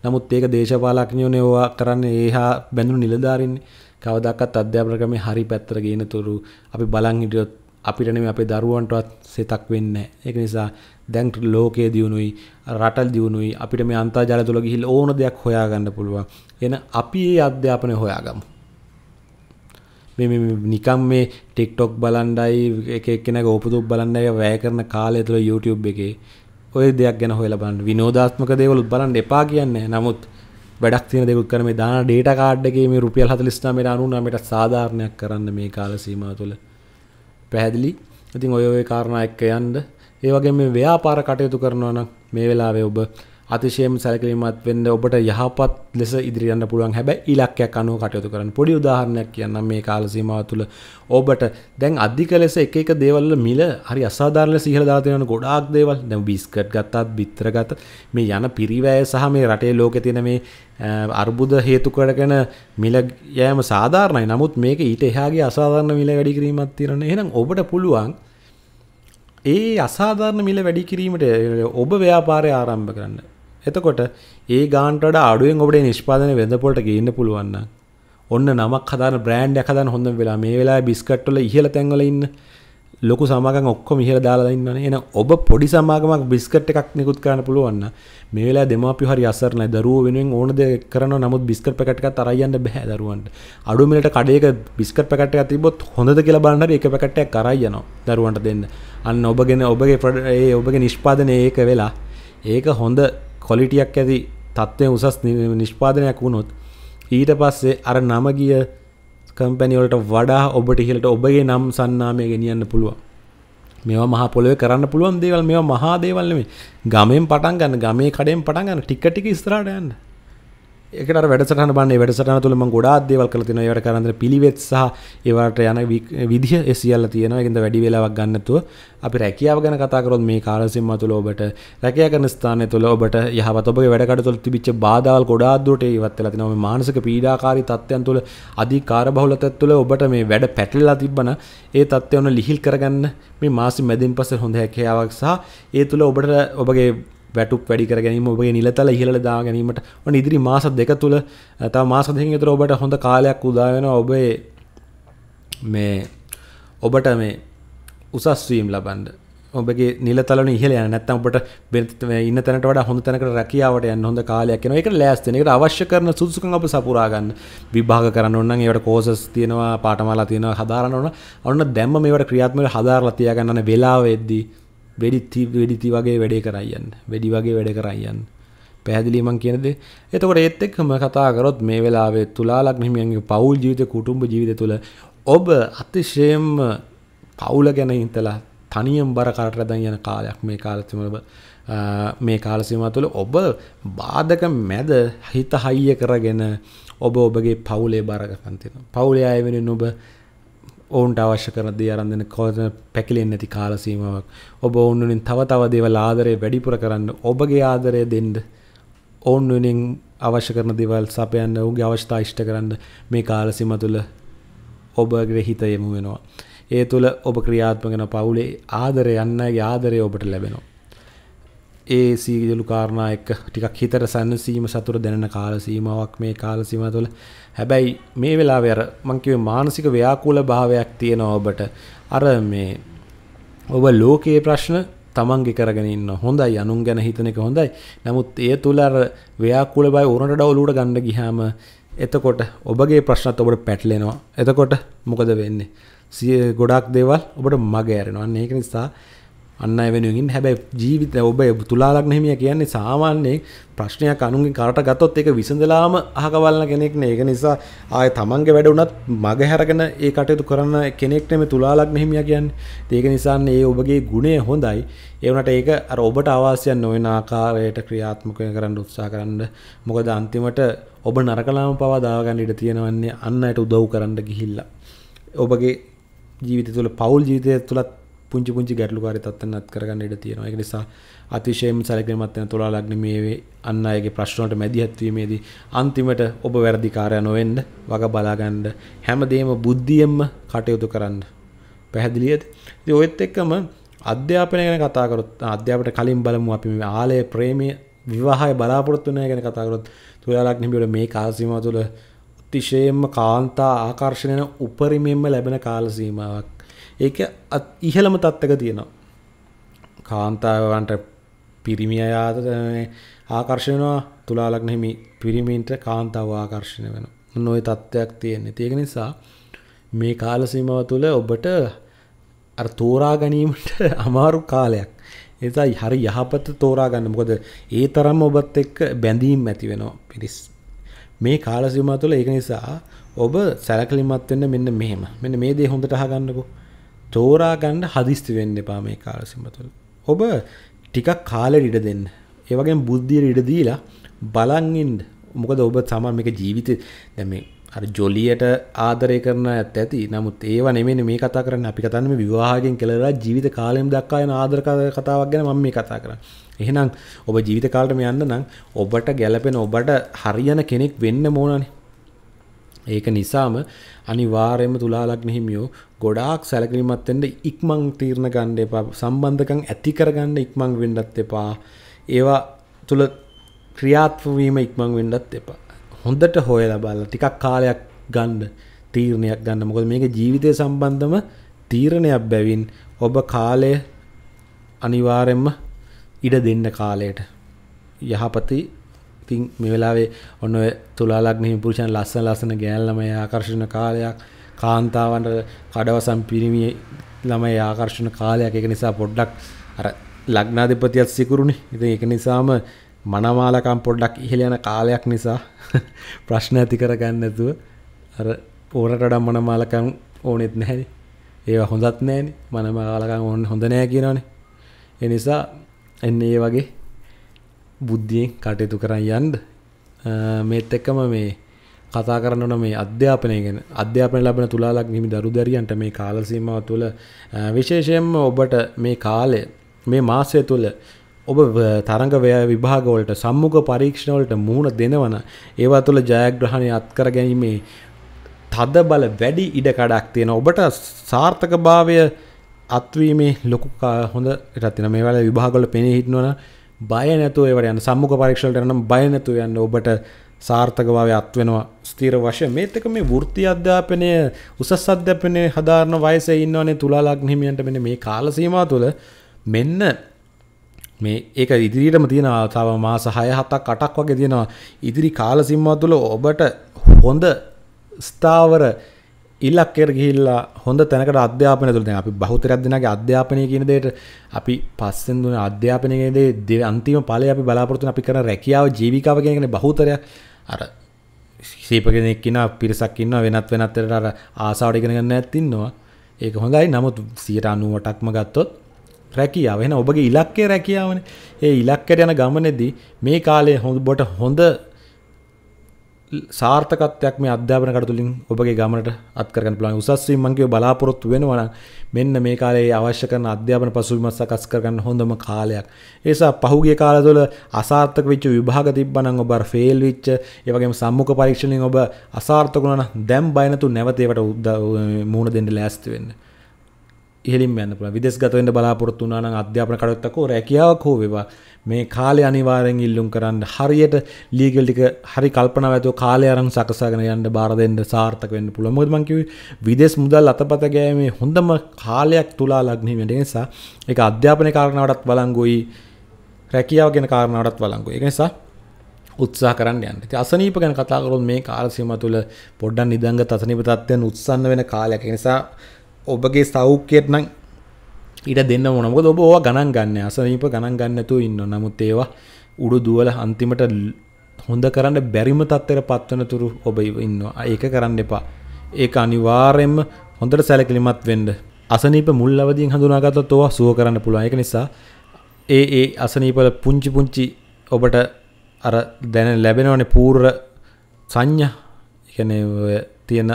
නමුත් ඒක දේශපාලඥයෝනේ ඕවා කරන්නේ ඒහා බැඳුණු නිලධාරින්නේ. කවදාකවත් අධ්‍යාපන ක්‍රමේ හරි පැත්තට ගේනතුරු අපි බලන් හිටියොත් අපිට නෙමෙයි අපේ දරුවන්ටවත් සිතක් වෙන්නේ නැහැ. ඒක නිසා දැන් ලෝකයේ දියුණුයි රටල් දියුණුයි අපිට මේ අන්තර්ජාලය තුළ ගිහිල්ලා ඕන දෙයක් හොයාගන්න පුළුවන් එන අපි ඒ අධ්‍යාපනය හොයාගමු මේ නිකම් මේ ටික්ටොක් බලන්ඩයි එක එක්කෙන ගෝපතුක් බලන්ඩය වැය කරන කාලය තුළ YouTube එකේ ඔය දෙයක් ගැන හොයලා බලන්න විනෝදාත්මක දේවල් බලන්න එපා කියන්නේ නමුත් වැඩක් තියෙන දේකුත් කරන මේ දාන ඩේටා කාඩ් එකේ මේ රුපියල් 49000 99ට සාධාරණයක් කරන්න මේ කාල සීමාව තුළ පැහැදිලි ඉතින් ඔය ඔය කාරණා එක්ක යන්න ඒවගේ මේ ව්‍යාපාර කටයුතු කරනවා නම් මේ වෙලාවේ ඔබ අතිශයම සැලකිලිමත් වෙන්න ඔබට යහපත් ලෙස ඉදිරියන්න පුළුවන් හැබැයි ඉලක්කයක් අනුව කටයුතු කරන්න. පොඩි උදාහරණයක් කියන්නම් මේ කාල සීමාව තුළ ඔබට දැන් අධික ලෙස එක එක දේවල් වල මිල හරි අසාධාරණ ලෙස ඉහළ දාලා තියෙන ගොඩාක් දේවල් දැන් බිස්කට් ගත්තත් බිත්තර ගත්ත මේ යන පිරිවැය සහ මේ රටේ ලෝකේ තියෙන මේ අර්බුද හේතු කරගෙන මිල යෑම සාධාරණයි. නමුත් මේක ඊට එහාගේ අසාධාරණ මිල වැඩි කිරීමක් තියෙනවා. එහෙනම් ඔබට පුළුවන් ඒ අසාධාරණ මිල වැඩි කිරීමට ඔබ ව්‍යාපාරය ආරම්භ කරන්න. එතකොට ඒ ගාන්ටට අඩුවෙන් ඔබට නිෂ්පාදන වෙදපොලට ගන්න පුළුවන්න ඔන්න නමක් හදාර බ්‍රෑන්ඩ් හදන් හොඳ වෙලා මේ වෙලා බිස්කට්ටල ඉහල තැන්වල ඉන්න ලොකු සමාගම් ඔක්කොම ඉහළ දාලා ඉන්නවනේ. එහෙනම් ඔබ පොඩි සමාගමක් බිස්කට් එකක් නිකුත් කරන්න පුළුවන් නම් මේ වෙලාවේ දෙමාපියෝ හරි අසරණයි. දරුවෝ වෙනුවෙන් ඕන දේ කරනවා. නමුත් බිස්කට් පැකට් එකක් අරයි යන්න බෑ දරුවන්ට. අඩු මිලට කඩේක බිස්කට් පැකට් එකක් තිබ්බොත් හොඳද කියලා බලන්න හරි එක පැකට් එකක් අරයි යනවා දරුවන්ට දෙන්න. අන්න ඔබගෙන ඔබගේ ඒ ඔබගේ නිෂ්පාදනය ඒක වෙලා ඒක හොඳ ක්වොලිටියක් ඇති තත්ත්වය උසස් නිෂ්පාදනයක් වුණොත් ඊට පස්සේ අර නම ගිය කම්පැනිවලට වඩා ඔබට ඉහලට ඔබගේ නම් සන්නාමය ගෙනියන්න පුළුවන් මේවා මහ පොළොවේ කරන්න පුළුවන් දේවල් මේවා මහා දේවල් නෙමෙයි ගමෙන් පටන් ගන්න ගමේ කඩෙන් පටන් ගන්න ටික ටික ඉස්සරහට යන්න එකට වැඩසටහන බන්නේ වැඩසටන තුළම ගොඩාක් දේවල් කරලා තියෙනවා ඒවට කරන්න පිළිවෙත් සහ ඒවට යන විදිහ ඒ සියල්ල තියෙනවා ඒකින්ද වැඩි වේලාවක් ගන්න නැතුව අපි රැකියාව ගැන කතා කරොත් මේ කාල සීමාව තුළ ඔබට රැකියා කරන ස්ථානය තුළ ඔබට යහපත් ඔබගේ වැඩ කටයුතු තුළ තිබිච්ච බාධාවල් ගොඩාක් දුරට ඉවත් වෙලා තිනවා මේ මානසික පීඩාකාරී තත්ත්වයන් තුළ අධික කාර්යබහුලතත් තුළ ඔබට මේ වැඩ පැටලලා තිබ්බන ඒ තත්ත්වයන් ලිහිල් කරගන්න මේ මාසෙ මැදින් පස්සේ හොඳ හැකියාවක් සහ ඒ තුළ ඔබට ඔබගේ වැටුප වැඩිකර ගැනීම ඔබගේ නිලතල ඉහළ දා ගැනීමට ඔන්න ඉදිරි මාස දෙක තුළ තව මාස දෙකකින් විතර ඔබට හොඳ කාලයක් උදා වෙනවා ඔබේ මේ ඔබට මේ උසස් වීම ලබන්න ඔබගේ නිලතලන ඉහල යන නැත්තම් ඔබට බෙන්ත ඉන්න තැනට වඩා හොඳ තැනකට රැකියාවට යන්න හොඳ කාලයක් යනවා. ඒකට ලෑස්ති වෙන. ඒකට අවශ්‍ය කරන සුදුසුකම් ඔබ සපුරා ගන්න. විභාග කරන්න ඕන නම් ඒවට කෝසස් තියෙනවා, පාඨමාලා තියෙනවා, හදාරන්න ඕන. ඔන්න දැම්ම මේවට ක්‍රියාත්මකව හදාරලා තියාගන්න වෙලාවෙද්දී වෙඩිත්ති වෙඩිති වගේ වැඩේ කරයියන් වැඩි වගේ වැඩ කරයියන් පැහදිලීමන් කියනද එතකොට ඒත් එක්කම කතාකරොත් මේ වෙලාවේ තුලාලක් මෙහිමියන්ගේ පවුල් ජීවිත කුටුම්ඹ ජීවිත තුළ ඔබ අතිශයම් පවුල ගැන ඉතලා තනියම් බර කරටරදන් යන කාලයක් මේ කාලතිමලබ මේ කාලසිම තුළ ඔබ බාධක මැද හිත හයිය කරගෙන ඔබ ඔබගේ පවුලේ බරගකන්තින පවුලේ අයවෙන නොබ ඔවුන්ට අවශ්‍ය කරදේ අරන්දන කෝදන පැකිලෙන් නැති කාලසීමාවක් ඔබ ඔවුන්නුනින් තව තව දේවල් ආදරය වැඩිපුර කරන්න ඔබගේ ආදරය දෙන්ඩ ඔවුන්නුනින් අවශ්‍ය කරන දෙවල් සපයන්න ඔුගේ අවශ්‍යතා ෂ්ට කරන්න මේ කාලසිම තුළ ඔබගේ හිත යමු වෙනවා. ඒ තුළ ඔබ ක්‍රියාත්මගෙන පවුලේ ආදරය යන්නගේ ආදරය ඔබට ලැබෙනවා. ඒ සීගලු කාරණා එක්ක ටිකක් හිතට සැනසීම සතුට දැනෙන කාල සීමාවක් මේ කාල සීමාව තුළ හැබැයි මේ වෙලාවේ අර මං කිව්වේ මානසික ව්‍යාකූල භාවයක් තියෙනවා ඔබට අර මේ ඔබ ලෝකයේ ප්‍රශ්න තමන්ගේ කරගෙන ඉන්න හොඳයි අනුන් ගැන හිතන එක හොඳයි නමුත් ඒ තුළ අර ව්‍යාකූල බය උරණට ඩවුලුට ගන්න ගියාම එතකොට ඔබගේ ප්‍රශ්නත් ඔබට පැටලෙනවා එතකොට මොකද වෙන්නේ සිය ගොඩක් දේවල් ඔබට මග ඇරෙනවා අන්න ඒක නිසා අන්න වෙනුවෙන් ඉන්න හැබැයි ජීවිත ඔබ තුලාලක් නෙහිමිය කියන්නේ සාමාන්‍යයෙන් ප්‍රශ්නයක් අනුන්ගේ කරට ගත්තොත් ඒක විසඳලාම අහකවලන කෙනෙක් නේ ඒක නිසා ආය තමන්ගේ වැඩ උනත් මග හැරගෙන ඒ කටයුතු කරන කෙනෙක් නෙමෙයි තුලාලක් නෙහිමිය කියන්නේ ඒක නිසා ඒ ඔබගේ ගුණය හොඳයි ඒ වුණාට ඒක අර ඔබට අවශ්‍යයන් නොවන ආකාරයට ක්‍රියාත්මක කරන්න උත්සාහ කරන්න මොකද අන්තිමට ඔබ නරකලාම පවා දාගන්න ඉඩ තියෙනවන්නේ අන්නයට උදව් කරන්න ගිහිල්ලා ඔබගේ ජීවිත තුළ පවුල් ජීවිතය තුළත් පුංචි පුංචි ගැටලුකාරී තත්ත්වයන් අත් කරගන්න ඉඩ තියෙනවා. ඒක නිසා අතිශයින්ම සැලකිලිමත් වෙන තුලා ලග්න මේ අන් අයගේ ප්‍රශ්න වලට මැදිහත් වීමේදී අන්තිමට ඔබ වැරදිකාරය නොවෙන්න වග බලා ගන්න හැමදේම බුද්ධියෙන්ම කටයුතු කරන්න. පැහැදිලියද? ඉතින් ඔයත් එක්කම අධ්‍යාපනය ගැන කතා කරොත් අධ්‍යාපනයට කලින් බලමු අපි මේ ආලය ප්‍රේමය විවාහය බලාපොරොත්තු වෙන ගැන කතා කරොත් තුලා ලග්න හිමියෝ මේ කාල සීමාව තුළ අතිශයෙන්ම කාන්තා ආකර්ෂණයන උපරිමයෙන්ම ලැබෙන කාල සීමාවක්. ඒක ඉහළම තත්ත්වක තියෙනවා. කාන්තාවන්ට පිරිමි අය ආකර්ෂණ වෙනවා තුලා ලග්න හිමි පිරිමින්ට කාන්තාව ආකර්ෂණය වෙනවා. නොය තත්ත්වයක් තියෙන්නේ. ඒක නිසා මේ කාල සීමාව තුළ ඔබට අර තෝරා ගැනීමට අමාරු කාලයක්. එසා හරි යහපත තෝරා ගන්න. මොකද ඒ තරම් ඔබත් එක්ක බැඳීම් ඇති වෙනවා. පිරිස් මේ කාල සීමාව තුළ ඒක නිසා ඔබ සැලකිලිමත් වෙන්න මෙන්න මෙහෙම. මෙන්න මේ දේ හොඳට අහගන්නකෝ. තෝරා ගණ්ඩ හදිස්ති වෙන්න එපා මේ කාලසිම තුළ ඔබ ටිකක් කාල ඉඩ දෙන්න ඒවගේ බුද්ධියට ඉඩදීලා බලන්ඉන්ඩ මොකද ඔබ සමන් එක ජීවිතය දැම අර ජොලියට ආදරය කරන ඇත් ඇති නමුත් ඒව නෙමෙන මේ කතා කරන්න අපි කතන්නම විවාහගෙන් කෙලලා ජීවිත කාලයම් දක්කායන ආදරකාද කතාවක් ගැන මම මේ කතා කරන්න එහෙනම් ඔබ ජීවිත කාලටම යන්න නම් ඔබට ගැලපෙන ඔබට හරියන කෙනෙක් වෙන්න මෝනනේ ඒක නිසාම අනිවාර්යයෙන්ම තුලා ලග්න හිමියෝ ගොඩාක් සැලකිලිමත් වෙන්න ඉක්මන් තීරණ ගන්න එපා සම්බන්ධකම් ඇති කරගන්න ඉක්මන් වෙන්නත් එපා ඒවා තුල ක්‍රියාත්මක වීම ඉක්මන් වෙන්නත් එපා හොඳට හොයලා බලලා ටිකක් කාලයක් ගන්න තීරණයක් ගන්න මොකද මේක ජීවිතය සම්බන්ධම තීරණයක් බැවින් ඔබ කාලය අනිවාර්යයෙන්ම ඉඩ දෙන්න කාලයට යහපතේ ඉතින් මේ වෙලාවේ ඔන්න ඔය තුලාලග්නෙහි පුරුෂයන් ලස්සන ලස්සන ගෑන් ළමයි ආකර්ෂණ කාලයක් කාන්තාවන්ට කඩවසම් පිරිමි ළමයි ආකර්ෂණ කාලයක් ඒක නිසා පොඩ්ඩක් අර ලග්නාධිපතියත් සිකුරුනේ ඉතින් ඒක නිසාම මනමාලකම් පොඩ්ඩක් ඉහළ යන කාලයක් නිසා ප්‍රශ්න ඇති කරගන්න නැතුව අර ඕරට වඩා මනමාලකම් ඕනෙත් නැහැ ඒවා හොඳත් නැහැනේ මනමාලකම් ඕන හොඳ නැහැ කියනවනේ ඒ නිසා එන්නේ ඒ වගේ බුද්ධියෙන් කටයුතු කරන්න යන්ඩ මේත් එක්කම මේ කතා කරන්නන මේ අධ්‍යාපනයගෙන අධ්‍යාපන ලබන තුලාලක් හිමි දරු දැරියන්ට මේ කාලසීමාව තුළ විශේෂයෙන්ම ඔබට මේ කාලය මේ මාසය තුළ ඔබ තරඟවය විභාගවලට සම්මුඛ පරීක්ෂණවලට මුහුණ දෙනවන ඒවා තුළ ජයග්‍රහණය අත්කර ගැනීමේ තද බල වැඩි ඉඩකඩක් තියෙන ඔබට සාර්ථක භාවය අත්වීමේ ලොකු හොඳ එටත්තින මේ වැල විභාගොල පෙනී හිටවන බය නැතුව ඒවට යන සම්මුඛ පරීක්ෂණයට යනනම් බය නැතුව යන්න ඔබට සාර්ථකභාවය අත් වෙනවා ස්ථීර වශයෙන් මේත් එක මේ වෘත්ති අධ්‍යාපනය උසස් අධ්‍යාපනයේ හදාරන වයසේ ඉන්නවනේ තුලා ලග්න හිමියන්ට මෙන්න මේ කාල සීමාව තුළ මෙන්න මේ ඒක ඉදිරියටම තියෙනවා තව මාස 6 7ක් 8ක් වගේ තියෙනවා ඉදිරි කාල සීමාව තුළ ඔබට හොඳ ස්ථාවර ඉල්ලක්කෙර ගිහිල්ලා හොඳ තැනකට අධ්‍යාපන තුළ දැන් අපි බහුතරයක් දෙනාගේ අධ්‍යාපනය කියන දෙයට අපි පස්සෙන් දුන අධ්‍යාපනය කියන දේ අන්තිම ඵලය අපි බලාපොරොත්තු වෙන අපි කරන රැකියාව ජීවිකාව කියන එකනේ බහුතරයක් අර ශීප කෙනෙක් ඉන්නවා පිරිසක් ඉන්නවා වෙනත් වෙනත් දෙයකට අර ආසාවට ඉගෙන ගන්න ඇත් ඉන්නවා ඒක හොඳයි නමුත් 98%ක්ම ගත්තොත් රැකියාව එහෙනම් ඔබගේ ඉලක්කය රැකියාවනේ ඒ ඉලක්කයට යන ගමනේදී මේ කාලේ හොඳ බොට හොඳ සාර්ථකත්යක් මේ අධ්‍යාපන කටතුලින් ඔබගේ ගමනට අත්කරන පුළන් උසස්වී මංගේ බලාපොරොත්තු වෙනවන මෙන්න මේ කාලේ අවශ්‍ය කරන අධ්‍යාපන පසුවිම සකස් කරගන්න හොඳම කාලයක් ඒසා පහුගේ කාලතුල අසාර්ථක විච්ච විභාග තිබ්බනං ඔබ ෆේල් විච්ච ඒවගේම සම්මුඛ පරීක්ෂණින් ඔබ අසාර්ථකුණන දැම් බයනතු නැවතේවට උද්ද මූුණ දෙන්න ලෑස්ති වෙන්න ඉහලින් යන්න පුළ විදෙස් ගතවෙන්න බලාපොරොත්තු වනාන අධ්‍යාපන කටත්තකෝ රැකියාවක් හෝ වෙවා මේ කාලය අනිවාරෙන් ඉල්ලුම් කරන්න හරියට ලීගල්ටික හරි කල්පනවතු කාලයරන් සකසගෙන යන්න බාරදෙන්ට සාර්ථක වෙන්න පුළමුදමංකිව විදෙස් මුදල් අතපත ගෑමේ හොඳම කාලයක් තුලා ලග්නීමට නිසා එක අධ්‍යාපන කාරණාවටත් වලංගුයි රැකියාව ගෙන කාරණාවටත් වලංගු එක නිසා උත්සා කරන්න යන්න අසනීප ගැන කතාකරුත් මේ කාලසීම තුළ පොඩ්ඩන් නිදංග අසනීප තත්වයන් උත්සන්න වෙන කාලයක් නිසා ඔබගේ සෞඛ්‍යයට නම් ඉට දෙන්න මොනක ඔබ ඕ ගණන් ගන්න අසනීප ගණන් ගන්නතු ඉන්න නමුත් ඒවා උඩු දුවල අන්තිමට හොඳ කරන්න බැරිම තත්තර පත්වන තුරු ඔබ ඉන්න ඒක කරන්න එපා ඒ අනිවාරෙන්ම හොඳට සැලකිලිමත් වෙන්ඩ අසනීප මුල්ලවදින් හඳුනාගත තොව සුව කරන්න පුළුවන් එක නිසා ඒ ඒ අසනීපල පුංචි පුංචි ඔබට අර දැන ලැබෙනවන පූර්ර සංඥ එකන තියෙන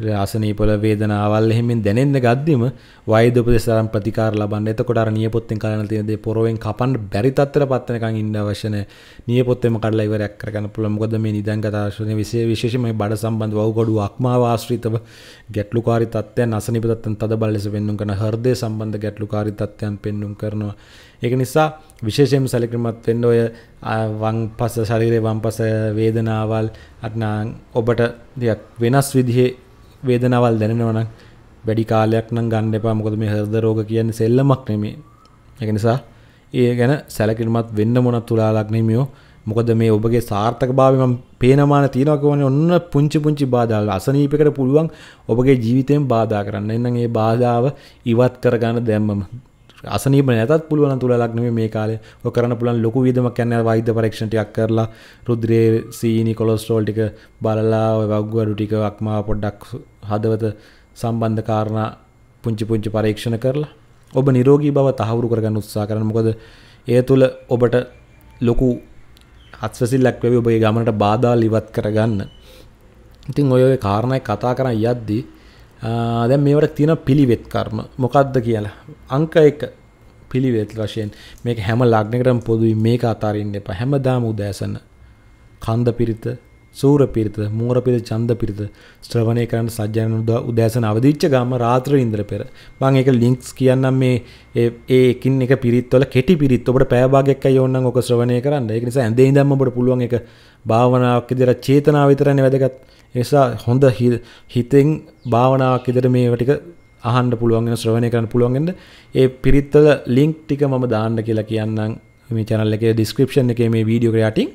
ආසනීපල වේදනාවල් එහෙමෙන් දැනෙන්න ගද්දිම වෛද්‍ය උපදෙස් තරම් ප්‍රතිකාර ලබන්න. එතකොට අර නියපොත්තෙන් කලන තියෙන දේ පොරවෙන් කපන්න බැරි තත්ත්වයට පත් වෙනකන් ඉන්න අවශ්‍ය නැහැ. නියපොත්තෙම කඩලා ඉවරයක් කරගන්න පුළුවන්. මොකද මේ නිදන්ගත ආශ්‍රයනේ විශේෂ විශේෂම මේ බඩ සම්බන්ධ වවුගඩු අක්මාව ආශ්‍රිතව ගැටලුකාරී තත්ත්වයන් අසනීප තත්ත්වයන් තදබල ලෙස පෙන්වුම් කරන හෘදය සම්බන්ධ ගැටලුකාරී තත්ත්වයන් පෙන්වුම් කරනවා. ඒක නිසා විශේෂයෙන් සැලකිලිමත් වෙන්න ඔය වම්පස ශරීරයේ වම්පස වේදනාවල් අත්නම් ඔබට දෙයක් වෙනස් විදිහේ වේදනවල් දැනෙනවන වැඩි කාලයක් නම් ගන්න එපා මොකද මේ හර්ද රෝග කියන්නේ සෙල්ලමක් නෙමේ එක නිසා ඒ ගැන සැලකිල්මත් වෙන්න මොනත් තුලාලක් නෙමියෝ මොකද මේ ඔබගේ සාර්ථක භාවම පේනමාන තියෙනකවන ඔන්න පුංචි පුංචි බාධාල අසනීපකට පුළුවන් ඔබගේ ජීවිතයෙන් බාධා කරන්න එන්න ඒ බාධාව ඉවත් කරගන්න දැම්මම අසනීම නැතත් පුළුවන් තුලලක් නෙමෙයි මේ කාලේ. ඔය කරන්න පුළුවන් ලොකු වියදමක් කියන්නේ වෛද්‍ය පරීක්ෂණ ටිකක් කරලා රුධිරයේ සීනි කොලෙස්ටරෝල් ටික බලලා ඔය වග්ගු අඩු ටික වක්මා පොඩ්ඩක් හදවත සම්බන්ධ කාරණා පුංචි පුංචි පරීක්ෂණ කරලා ඔබ නිරෝගී බව තහවුරු කරගන්න උත්සාහ කරන්න. මොකද ඒ තුල ඔබට ලොකු අත්වැසිල්ලක් වෙවි ඔබේ ගමනට බාධා ඉවත් කරගන්න. ඉතින් ඔය ඔය කාරණා කතා කරන් යද්දී දැ මේවට තියෙන පිළිවෙත් කර්ම මොකක්ද කියලා අංක එක පිළිවෙත් වශයෙන් මේක හැම ලග්නකටම පොදුයි මේක අතාරන්න එපා හැමදාම උදෑසන කන්ද පිරිත සූර පිරිත මූර පිරිත චන්ද පිරිත ශ්‍රවණය කරන්න සජ්ජන උදෑසන අවදිච්ච ගම රාත්‍ර ඉන්ද්‍ර පෙර මං ඒක ලිංක්ස් කියන්නම් මේ ඒකින් එක පිරිත්වල කෙටි පිරිත් ඔබට පෑභාගයක් අයෝන්න ඕක ශ්‍රවණය කරන්න ඒ නිසා ඇඳේ ඉඳම්ම ඔබට පුළුවන් එක භාවනාවක් විදිහට චේතනාව විතරනේ වැදගත්. ඒ නිසා හොඳ හිතෙන් භාවනාවක් විදිහට මේව ටික අහන්න පුළුවන් වෙන ශ්‍රවණය කරන්න පුළුවන් වෙන ඒ පිරිත්වල ලින්ක් ටික මම දාන්න කියලා කියන්නම් මේ channel එකේ description එකේ මේ වීඩියෝ එක යටින්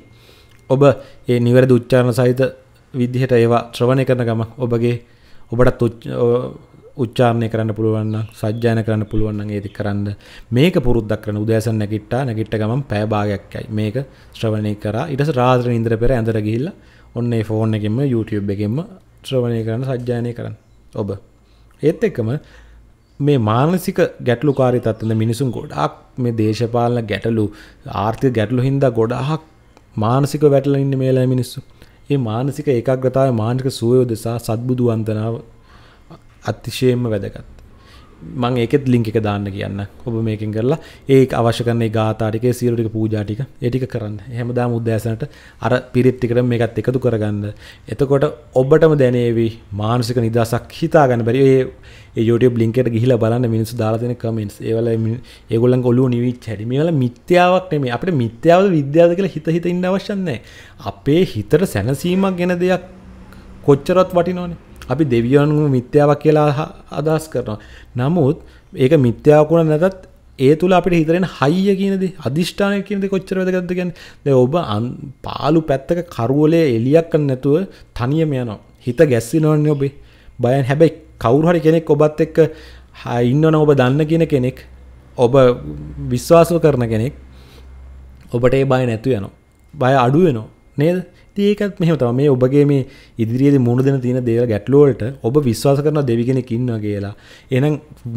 ඔබ ඒ නිවැරදි උච්චාරණ සහිත විදිහට ඒවා ශ්‍රවණය කරන ගම ඔබගේ ඔබටත් උච්චාරණය කරන්න පුළුවන් සජ්ජායන කරන්න පුළුවන් නම් ඒක කරන්න මේක පුරුද්දක් කරන උදෑසන නැගිට්ටා නැගිට්ට ගමන් පැය භාගයක් යයි මේක ශ්‍රවණය කරා ඊට පස්සේ රාත්‍රී නිින්දර පෙර ඇඳට ගිහිල්ලා ඔන්න ඒ ෆෝන් එකෙන්ම YouTube එකෙන්ම ශ්‍රවණය කරන්න සජ්ජායනය කරන්න ඔබ ඒත් එක්කම මේ මානසික ගැටලුකාරී තත්ත්වෙ මිනිසුන් ගොඩාක් මේ දේශපාලන ගැටලු ආර්ථික ගැටලු හින්දා ගොඩාක් මානසික වැටලා ඉන්නේ මේලා මිනිස්සු. මේ මානසික ඒකාග්‍රතාවය මානසික සුවය උදෙසා සත්බුදු වන්දනාව අතිශයෙන්ම වැදගත්. මං ඒකෙත් ලිංක එක දාන්න කියන්න ඔබ මේකින් කරලා ඒ අවශ්‍ය කරන ගාතාටික සියලුටික පූජාටික ඒටික කරන්න හැමදාම උදෑසනට අර පිරිත්තිකට මේකත් එකතු කරගන්න එතකොට ඔබටම දැනේවි මානසික නිදසක් හිතාගන්න බැරි ඒ YouTube ලින්කට ගිහිලා බලන්න මිනිස්සු දාලා තියෙන කමෙන්ට්ස් ඒවල ඒගොල්ලන් ඔළුව නිවිච්ච හැටි මේවල මිත්‍යාවක් නෙමෙයි අපිට මිත්‍යාවද විද්‍යාවද කියලා හිත හිත ඉන්න අවශ්‍ය නැහැ අපේ හිතට සැනසීමක් ගැන දෙයක් කොච්චරවත් වටිනවනේ අපි දෙවියන්ව මිත්‍යාවක් කියලා අදහස් කරනවා. නමුත් ඒක මිත්‍යාවකුණ නැතත් ඒ තුළ අපිට හිතරෙන හයිය කියනද අධිෂ්ඨානය කියනද කොච්චර වැදගත්ද කියන්නේ ඔබ පාලු පැත්තක කරවලේ එලියක් නැතුව තනියම යනවා හිත ගැස්සිනවන්නේ ඔබේ බයන් හැබැයි කවුරු හරි කෙනෙක් ඔබත් එක්ක ඉන්නවන ඔබ දන්න කියන කෙනෙක් ඔබ විශ්වාසව කරන කෙනෙක් ඔබට ඒ බය නැතු යනවා බය අඩු වෙනවා නේද ඒකත් මෙහම තම මේ ඔබගේ මේ ඉදිරියේ මුණ දෙන තියෙන දේවල් ගැටලුවලට ඔබ විශ්වාස කරන දෙවි කෙනෙක් ඉන්නවා කියලා. එහෙනම්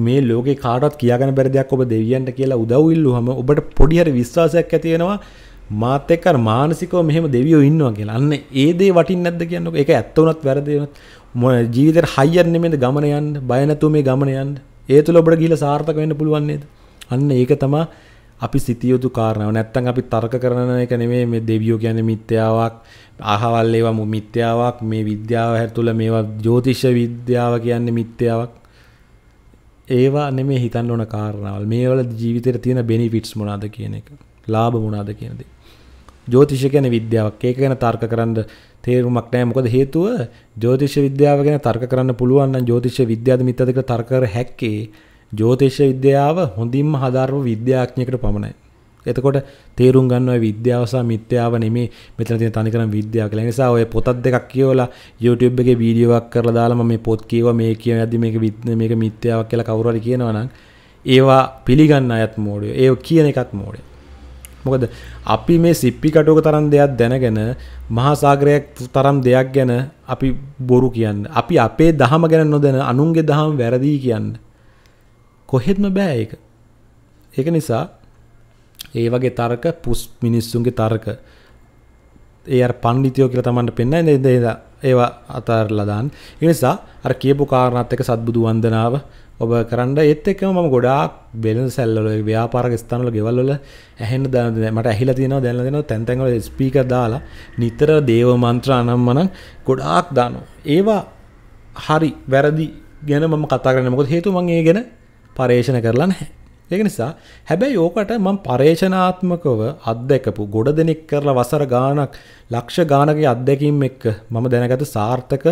මේ ලෝකේ කාටවත් කියාගන්න බැරි දෙයක් ඔබ දෙවියන්ට කියලා උදව් ඉල්ලුවම ඔබට පොඩි හරි විශ්වාසයක් ඇති වෙනවා මාත් එක්ක මානසිකව මෙහෙම දෙවියෝ ඉන්නවා කියලා. අන්න ඒ දේ වටින්නේ නැද්ද කියන්නේ ඒක ඇත්ත වුණත් වැරදි වුණත් ජීවිතයට හයියර් නෙමෙයිද ගමන යන්න බය නැතුව මේ ගමන යන්න. ඒ තුල ඔබට ගිහිල්ලා සාර්ථක වෙන්න පුළුවන් නේද? අන්න ඒක තමයි අපි සිතියුතු කාරණාව නැත්තම් අපි තර්ක කරන එක නෙමෙයි මේ දෙවියෝ කියන්නේ මිත්‍යාවක් අහවල් ඒවා මිත්‍යාවක් මේ විද්‍යාව ඇතුළ මේවා ජ්‍යොතිෂ විද්‍යාව කියන්නේ මිත්‍යාවක් ඒවා නෙමෙයි හිතන්න ඕන කාරණාවල් මේවල ජීවිතේට තියෙන බෙනිෆිට්ස් මොනවාද කියන එක ලාභ මොනවාද කියන දේ ජ්‍යොතිෂ කියන්නේ විද්‍යාවක් ඒක ගැන තර්ක කරන්න තේරුමක් නැහැ මොකද හේතුව ජ්‍යොතිෂ විද්‍යාව ගැන තර්ක කරන්න පුළුවන් නම් ජ්‍යොතිෂ විද්‍යාවද මිත්‍යාද කියලා තර්ක කර හැක්කේ ජෝතිෂ්‍ය විද්‍යාව හොඳින්ම හදාරපු විද්‍යාඥයෙකුට පමණයි. එතකොට තේරුම් ගන්නවා විද්‍යාව සහ මිත්‍යාව නෙමේ මෙතන තියෙන තනිකරම විද්‍යාව කියලා. ඒ නිසා ඔය පොතක් දෙකක් කියවලා YouTube එකේ වීඩියෝ එකක් කරලා දාලා මම මේ පොත් කියවා මේ කියන යද්දි මේක මේක මිත්‍යාවක් කියලා කවුරු හරි කියනවා නම් ඒවා පිළිගන්න අයත් මෝඩයෝ. ඒව කියන එකත් මෝඩයෝ. මොකද අපි මේ සිප්පි කටුවක තරම් දෙයක් දැනගෙන මහා සාගරයක් තරම් දෙයක් ගැන අපි බොරු කියන්න. අපි අපේ දහම ගැන නොදැන අනුන්ගේ දහම වැරදි කියන්න. කොහෙත්ම බෑ ඒක. ඒක නිසා ඒ වගේ තර්ක පුස් මිනිස්සුන්ගේ තර්ක ඒ අර පණ්ඩිතයෝ කියලා තමන්ට පෙන්නන්නේ නේද ඒවා අතාරලා දාන්න. ඒ නිසා අර කියපු කාරණාත් එක්ක සත්බුදු වන්දනාව ඔබ කරන්න ඒත් එක්කම මම ගොඩාක් බෙලන්ස් සැල්වල ව්‍යාපාර ස්ථානවල ගෙවල් වල ඇහෙන්න දාන මට ඇහිලා තියෙනවා දැනලා දෙනවා තැන් තැන් වල ස්පීකර් දාලා නිතර දේව මන්ත්‍ර අනම්මනම් ගොඩාක් දානවා ඒවා හරි වැරදි ගැන මම කතා කරන්නේ මොකද හේතුව මම ඒ ගැන පරේෂණ කරලා නැහැ. ඒක නිසා හැබැයි ඕකට මම පරේෂණාත්මකව අත්දැකපු ගොඩ දෙනෙක් කරලා වසර ගාණක් ලක්ෂ ගාණකගේ අත්දැකීම් එක්ක මම දැනගත සාර්ථක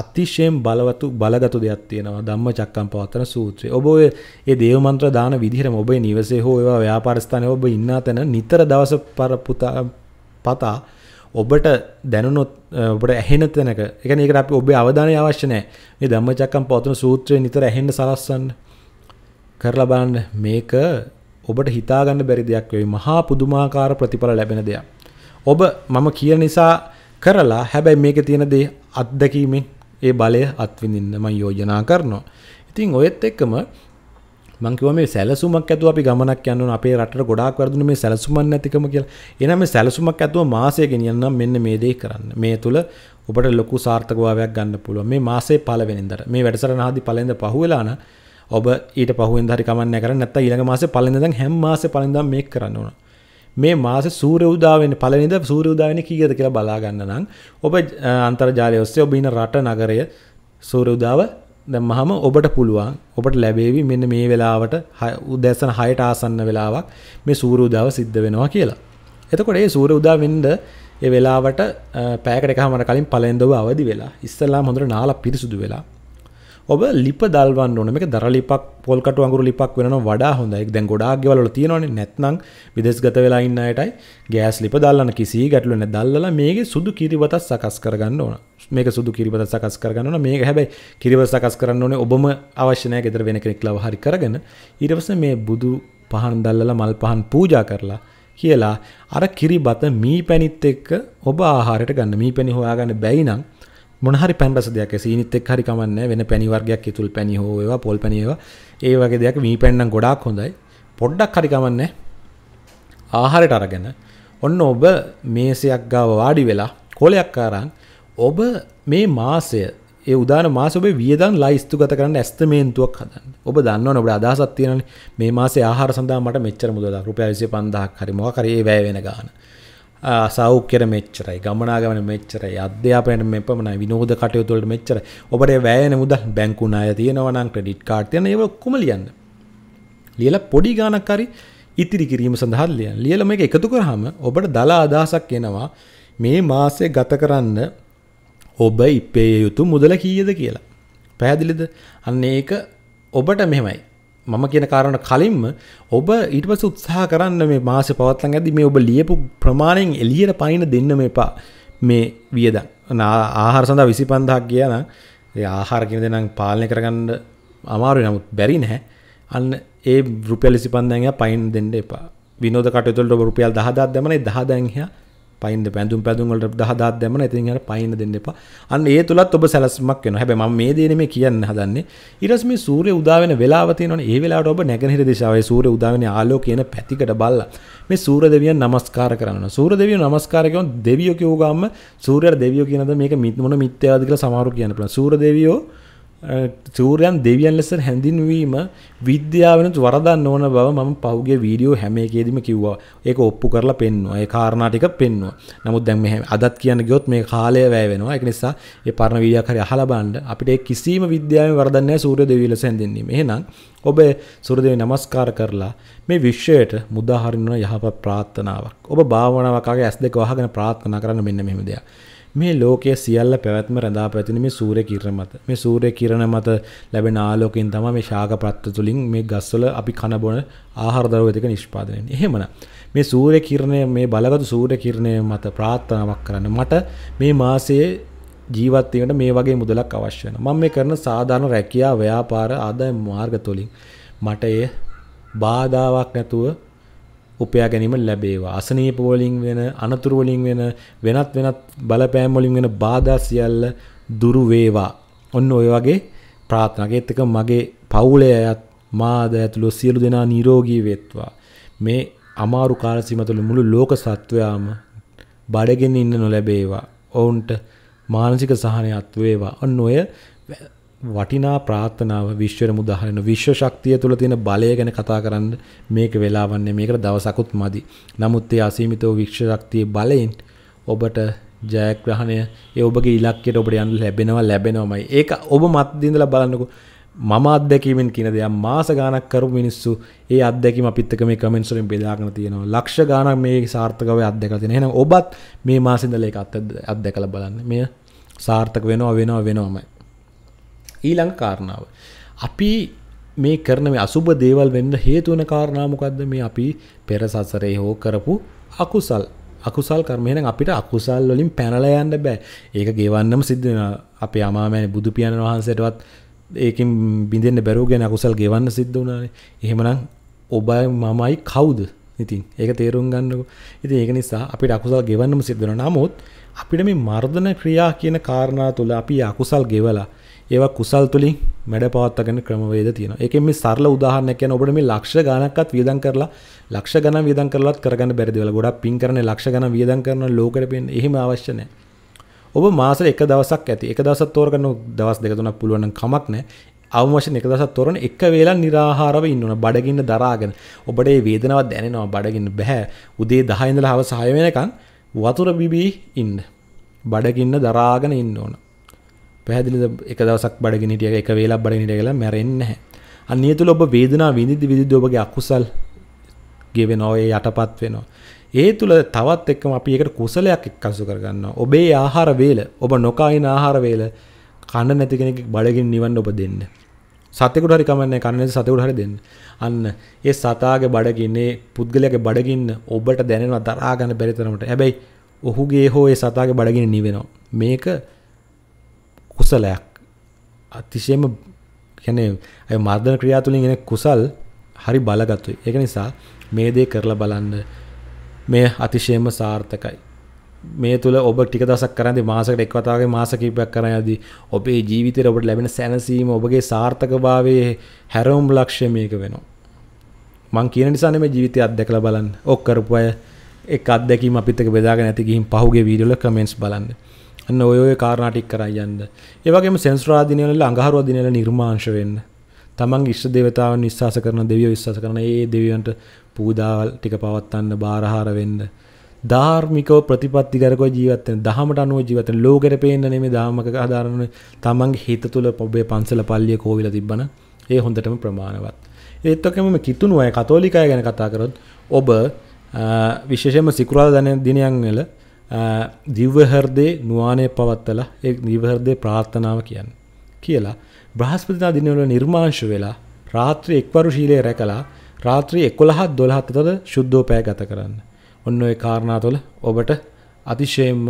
අතිශයෙන් බලවතු බලගතු දෙයක් තියෙනවා ධම්මචක්කම් පවත්තන සූත්‍රය. ඔබ ඔය ඒ දේව මන්ත්‍ර දාන විදිහටම ඔබේ නිවසේ හෝ ඒවා ව්‍යාපාර ස්ථානයේ ඔබ ඉන්න තැන නිතර දවස පතා ඔබට දැනුනොත් ඔබට ඇහෙන තැනක. ඒ කියන්නේ ඒකට අපි ඔබේ අවධානය අවශ්‍ය නැහැ. මේ ධම්මචක්කම් පවත්තන සූත්‍රය නිතර ඇහෙන්න සලස්වන්න. කරලා බලන්න මේක ඔබට හිතාගන්න බැරි දෙයක් වෙයි මහා පුදුමාකාර ප්‍රතිඵල ලැබෙන දෙයක්. ඔබ මම කියන නිසා කරලා හැබැයි මේක තියෙන දේ අත්දැකීමෙන් ඒ බලය අත්විඳින්න මම යෝජනා කරනවා. ඉතින් ඔයත් එක්කම මංකිව මේ සැලසුමක් ඇතුව අපි ගමනක් යන්න අපේ රට ගොඩක් වැරදුන මේ සැලසුමක් නැතිකම කියලා. එනනම් මේ සැලසුමක් ඇතුව මාසය ගෙනියන්න මෙන්න මේ දේ කරන්න. මේ තුල ඔබට ලොකු සාර්ථකභාවයක් ගන්න පුළුවන්. මේ මාසේ පළවෙනිදට මේ වැඩසටහන ආදි පළවෙනිද පහුවෙලා නම් ඔබ ඊට පහුවෙන් හරි කමන්න කරන්න නැත්නම් ඊළඟ මාසේ පළවෙනිදාන් හැම මාසේ පළවෙනිදාන් මේක කරන්න ඕන. මේ මාසේ සූර්ය උදා වෙන පළවෙනිදා සූර්ය උදා වෙන්නේ කීයද කියලා බලා ගන්න නම් ඔබ අන්තර්ජාලය ඔස්සේ ඔබ ඉන්න රට නගරය සූර්ය උදාව දැම්මහම ඔබට පුළුවන් ඔබට ලැබේවි මෙන්න මේ වෙලාවට උදැසන 6ට ආසන්න වෙලාවක් මේ සූර්ය උදාව සිද්ධ වෙනවා කියලා. එතකොට මේ සූර්ය උදා වෙන්න ඒ වෙලාවට පෑයකට එකමාර කලින් පළවෙනිදා අවදි වෙලා ඉස්සලා හොඳට නාලා පිරිසුදු වෙලා ඔබ ලිප දල්වන්න ඕන මේක දර ලිපක් පොල්කට අඟුරු ලිපක් වෙනවා වඩා හොඳයි. දැන් ගොඩාක් ගෙවල් වල තියෙනවනේ නැත්නම් විදේශගත වෙලා ඉන්න අයටයි ගෑස් ලිප දාලන කිසි ගැටලුවක් නැහැ. දැල්ලලා මේකේ සුදු කිරිබතක් සකස් කරගන්න ඕන. මේක සුදු කිරිබත සකස් කරගන්න ඕන. මේක හැබැයි කිරිබත සකස් කරන්න ඕනේ ඔබම අවශ්‍ය නැහැ ගෙදර වෙන කෙනෙක් ලව හරි කරගෙන. ඊට පස්සේ මේ බුදු පහන් දැල්ලලා මල් පහන් පූජා කරලා කියලා අර කිරිබත මී පැණිත් එක්ක ඔබ ආහාරයට ගන්න. මී පැණි හොයාගන්න බැයි නම් මොනහරි පැන්රස දෙයක් සීනිත් එක් හරි කමන්නේ වෙන පැණි වර්ගයක් ඉතුල් පැණි හෝ ඒවා පොල් පැණි ඒවා ඒ වගේ දෙයක් මී පැන් නම් ගොඩාක් හොඳයි පොඩ්ඩක් හරි කමන්නේ ආහාරයට අරගෙන ඔන්න ඔබ මේසයක් ගාව වාඩි වෙලා කොලයක් අරන් ඔබ මේ මාසය ඒ උදාන මාස ඔබේ වියදම් ලයිස්තු ගත කරන්න ඇස්තමේන්තුවක් හදන්න. ඔබ දන්නවනේ ඔබට අදහසක් තියෙනනේ මේ මාසේ ආහාර සඳහා මට මෙච්චර මුදලක් රුපියල් 25000ක් හරි මොකක් හරි ඒ වැය වෙන ගාන. සෞඛ්‍යර මෙච්චරයි ගමනාගමන මෙච්චරයි අධ්‍යාපනයට මෙ පමණයි විනෝද කටයුතුවලට මෙච්චර ඔබට වැයන මුදල් බැංකුණ අය තියෙනවනම් ක්‍රඩිට් කාර්ඩ් තියෙන ඒවා ඔක්කොම ලියන්න ලියලා පොඩි ගාණක් හරි ඉතිරි කිරීම සඳහා ලියන්න ලියලා මේක එකතු කරාම ඔබට දලා අදහසක් එනවා මේ මාසය ගත කරන්න ඔබ ඉපේය යුතු මුදල කීයද කියලා පැහැදිලිද අන්න ඒක ඔබට මෙහෙමයි මම කියන කාරණට කලින්ම ඔබ ඊටපස උත්සාහ කරන්න මේ මාස පවත්ලන් ඇති මේ ඔබ ලියපු ප්‍රමාණයෙන් එලියට පයින දෙන්න මේපා මේ වියද ආහාර සඳහා විසි පන්දහක් කියන ආහාරකින දෙනම් පාලනය කරගන්න අමාරු නමුත් බැරි නැහැ අන්න ඒ රුපියල් ලසි පන්දැන්ය පයින් දෙන්න එපා විනෝද කටතුලට රුපියල් දහදත් දැමන දහදැන්හයා පයින්ද පැඳුම් පැදුම්වලට දහදාත් දැමන ඉතින් අර පයින්න දෙන්න එපා. අන්න ඒ තුලත් ඔබ සැලැස්මක් වෙනවා. හැබැයි මම මේ දේ නෙමෙයි කියන්න හදන්නේ. ඊටස් මේ සූර්ය උදා වෙන වෙලාව තියෙනවනේ. ඒ වෙලාවට ඔබ නැගෙනහිර දිශාවේ සූර්ය උදා වෙන ආලෝකයන පැතිකඩ බලලා මේ සූර්ය දෙවියන් නමස්කාර කරනවා. සූර්ය දෙවියන් නමස්කාර කරන දෙවියෝ කියෝ ගාම සූර්යර දෙවියෝ කියනද මේක මොන මිත්‍යාවද කියලා සමහරු කියන්න පුළුවන්. සූර්ය දෙවියෝ සූරයන් දෙවියන් ලෙස හැඳින්වීම විද්‍යාවෙනුත් වරදන්න ඕන බව මම පහුගේ වීඩියෝ හැම එකේදීම කිව්වා. ඒක ඔප්පු කරලා පෙන්වනවා. ඒ කාරණා ටික පෙන්වනවා. නමුත් දැන් මෙහෙම අදත් කියන්න ගියොත් මේ කාලය වැය වෙනවා. ඒක නිසා මේ පරණ වීඩියෝ කරේ අහලා බලන්න. අපිට ඒ කිසිම විද්‍යාවෙන් වරදන්නේ නැහැ සූර්ය දෙවියන් ලෙස හැඳින්වීම. එහෙනම් ඔබ සූර්ය දෙවියන් නමස්කාර කරලා මේ විශ්වයට මුදාහරින්න යහපත් ප්‍රාර්ථනාවක්. ඔබ භාවනාවක් ආගේ S2 වහගෙන ප්‍රාර්ථනා කරන්න මෙන්න මෙහෙම දෙයක්. මේ ලෝකයේ සියල්ල පැවැත්ම රඳා පැවතින මේ සූර්ය කිරණ මත. මේ සූර්ය කිරණ මත ලැබෙන ආලෝකයෙන් තමයි මේ ශාකපත්‍ර තුලින් මේ ගස්වල අපි කන බොන ආහාර ද්‍රව්‍ය ටික නිෂ්පාදනය වෙන්නේ. එහෙමනම් මේ සූර්ය කිරණය මේ බලගත් සූර්ය කිරණය මත ප්‍රාර්ථනාවක් කරන්න මට මේ මාසයේ ජීවත් වීමට මේ වගේ මුදලක් අවශ්‍ය වෙනවා. මම මේ කරන සාධාරණ රැකියාව ව්‍යාපාර ආදායම් මාර්ග තුලින් මට ඒ බාධාවක් නැතුව උපයා ගැනීම ලැබේවා. අසනීප වලින් වෙන, අනතුරු වලින් වෙන, වෙනත් වෙනත් බලපෑම් වලින් වෙන බාධා සියල්ල දුරු වේවා. ඔන්න ඔය වගේ ප්‍රාර්ථනාකෙත් එක මගේ පවුලේ අයත් මාද ඇතුළු සියලු දෙනා නිරෝගී වේත්වා. මේ අමාරු කාල සීම තුළ මුළු ලෝක සත්වයාම බඩගෙන ඉන්න නොලැබේවා. ඔවුන්ට මානසික සහනයක් වේවා. ඔන්න ඔය වටිනා ප්‍රාර්ථනාව විශ්වරම උදාහරණ විශ්ව ශක්තිය තුළ තියෙන බලය ගැන කතා කරන්න මේක වෙලාවන්නේ මේකට දවසකුත් මදි. නමුත් ඒ අසීමිත වූ විශ්ව ශක්තියේ බලයෙන් ඔබට ජයග්‍රහණය ඒ ඔබගේ ඉලක්කයට ඔබට යන්න ලැබෙනවා ලැබෙනවමයි. ඒක ඔබ මත් දින්දලා බලන්නකෝ. මම අත්දැකීමෙන් කියන දෙයක් මාස ගාණක් කරපු මිනිස්සු ඒ අත්දැකීම අපිත් එක්ක මේ කමෙන්ට්ස් වලින් බෙදාගෙන තියෙනවා. ලක්ෂ ගාණක් මේ සාර්ථකව අත්දැකලා තියෙනවා. එහෙනම් ඔබත් මේ මාසෙ ඉඳලා ඒක අත්දැකලා බලන්න. මෙය සාර්ථක වෙනවා වෙනවා වෙනවමයි. ඊළඟ කාරණාව. අපි මේ කරන මේ අසුබ දේවල් වෙන්න හේතුවන කාරණාමකක්ද මේ අපි පෙරසසරේ හෝ කරපු අකුසල් අකුසල් කර්මයන අපිට අකුසල් වලින් පැනලයන්න බෑ ඒක ගෙවන්නම සිද්ධ අප අමාමෑන බුදු පියණන් වහන්සටවත් ඒකින් බිඳෙන්න්න බැරෝගෙන අකුසල් ගෙවන්න සිද්ධ වුණනේ එහෙමනම් ඔබයි මමයි කවුද ඉතින් ඒක තේරුම් ගන්නක ඉති ඒක නිසා අපිට අකුසල් ගෙවන්නම සිද්ධන නමුත් අපිට මේ මර්ධන ක්‍රියා කියන කාරණා තුළ අපි අකුසල් ගෙවලා ඒවා කුසල් තුලින් මැඩ පවත්වාගෙන ක්‍රමවේද තියෙනවා. ඒකෙන් මේ සරල උදාහරණයක් කියන්නේ ඔබට මේ ලක්ෂ ගණන්ක්වත් වියදම් කරලා ලක්ෂ ගණන් වියදම් කරලවත් කරගන්න බැරිද වෙලා ගොඩක් පින් කරන්නේ ලක්ෂ ගණන් වියදම් කරන ලෝකෙට පේන්නේ එහෙම අවශ්‍ය නැහැ. ඔබ මාසෙ එක දවසක් ඇති. එක දවසක් තෝරගන්න දවස් දෙක තුනක් පුළුවන් නම් කමක් නැහැ. අවමශන එක දසත් තොරන එක වෙලා නිරාහාරව ඉන්නන බඩගින්න දරාගෙන ඔබට ඒ වේදනවත් දැනෙනවා බඩගින්න බැහැ උදේ දහයිඳල හව සහය වෙනකං වතුර බිබී ඉන්න බඩගින්න දරාගෙන ඉන්න ඕන පැහදිලි එක දවසක් බඩගෙනටිය එක වෙලා බඩගනිට කියලා මැරෙන්න හැ අනිය තුළ ඔබ වේදනා විඳදි විදිදි ඔබගේ අකුසල් ගෙවෙනෝ ඒ යටපත් වෙනවා ඒ තුළ තවත් එක්කම අපි එකට කුසලයක් එක්කසු කරගන්න ඔබේ ආහාර වේල ඔබ නොකායින ආහාර වේල කන්න නැති කෙනෙක් බඩගින් නිවන්න ඔබ දෙන්න සතෙකුට හරි කමන්නේ කන්නේ සතෙකුට හරි දෙන්න අන්න ඒ සතාගේ බඩගින්නේ පුද්ගලයාගේ බඩගින්න ඔබට දැනෙනවා දරා ගන්න බැරි තරමට හැබැයි ඔහුගේ හෝ ඒ සතාගේ බඩගින්න නිවෙනවා මේක කුසලයක් අතිශයම කියන්නේ අය මර්ධන ක්‍රියා තුලින් එන කුසල් හරි බලගතුයි. ඒක නිසා මේ දේ කරලා බලන්න මේ අතිශයම සාර්ථකයි. මේ තුළ ඔබ ටික දසක් කරද මාසකට එක්වතාවගේ මාස කීපයක් කරන යදී ඔබේ ජීවිතයට ඔබට ලැබෙන සැනසීම ඔබගේ සාර්ථක භාවයේ හැරවුම් ලක්ෂ්‍ය මේක වෙනවා. මං කියන නිසානේ මේ ජීවිතය අත්දැකලා බලන්න. ඔක් කරපු අය එක් අත්දැකීම අපිත් එක්ක බෙදාගෙන ඇති ගිහින් පහුගේ වීඩියෝ වල කමෙන්ට්ස් බලන්න. අන්න ඔය ඔය කාරණාටික් කරයි යන්න. ඒ වගේම සෙන්සුරා දිනවල අඟහරුවා දිනවල නිර්මාංශ වෙන්න. තමන් ඉෂ්ට දේවතාවන් විශ්වාස කරන දෙවියෝ විශ්වාස කරන ඒ දෙවියන්ට පූජාවල් ටික පවත්වන්න බාරහාර වෙන්න. ධාර්මිකව ප්‍රතිපත්තිකරකව ජීවත් වෙන දහමට අනුව ජීවත් වෙන ලෝකෙට පේන්න නෙමෙයි ධාමක ආධාරණ තමන්ගේ හිත තුළ ඔබේ පන්සල පල්ලිය කෝවිලා තිබ්බන ඒ හොඳටම ප්‍රමාණවත්. ඒත් ඔකම මේ කිතුණු අය කතෝලිකය ගැන කතා කරොත් ඔබ විශේෂයෙන්ම සිකුරාදා දිනයන් වල දිව්‍යහර්දේ නුවානය පවත්තලා ඒ දිව්‍යහර්දේ ප්‍රාර්ථනාව කියන්නේ. කියලා බ්‍රහස්පතිදා දිනවල නිර්මාංශ වෙලා රාත්‍රී එක්වරු ශීලයේ රැකලා රාත්‍රී 11 12 අතර සුද්ධෝපය ගත කරන්න. ඔන්න ඔය කාරණා තුළ ඔබට අතිශයින්ම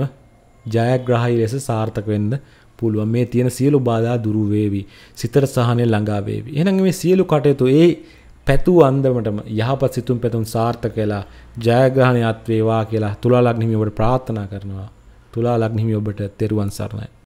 ජයග්‍රහී ලෙස සාර්ථක වෙන්න පුළුවන්. මේ තියෙන සියලු බාධා දුරු වේවි. සිතට සහනය ළඟා වේවි. එහෙනම් මේ සියලු කටයුතු ඒ පැතු අන්දමටම යහපත් සිතුම් පැතුම් සාර්ථක වෙලා ජයග්‍රහණයත් වේවා කියලා තුලා ලග්න හිමි ඔබට ප්‍රාර්ථනා කරනවා. තුලා ලග්න හිමි ඔබට තෙරුවන් සරණයි.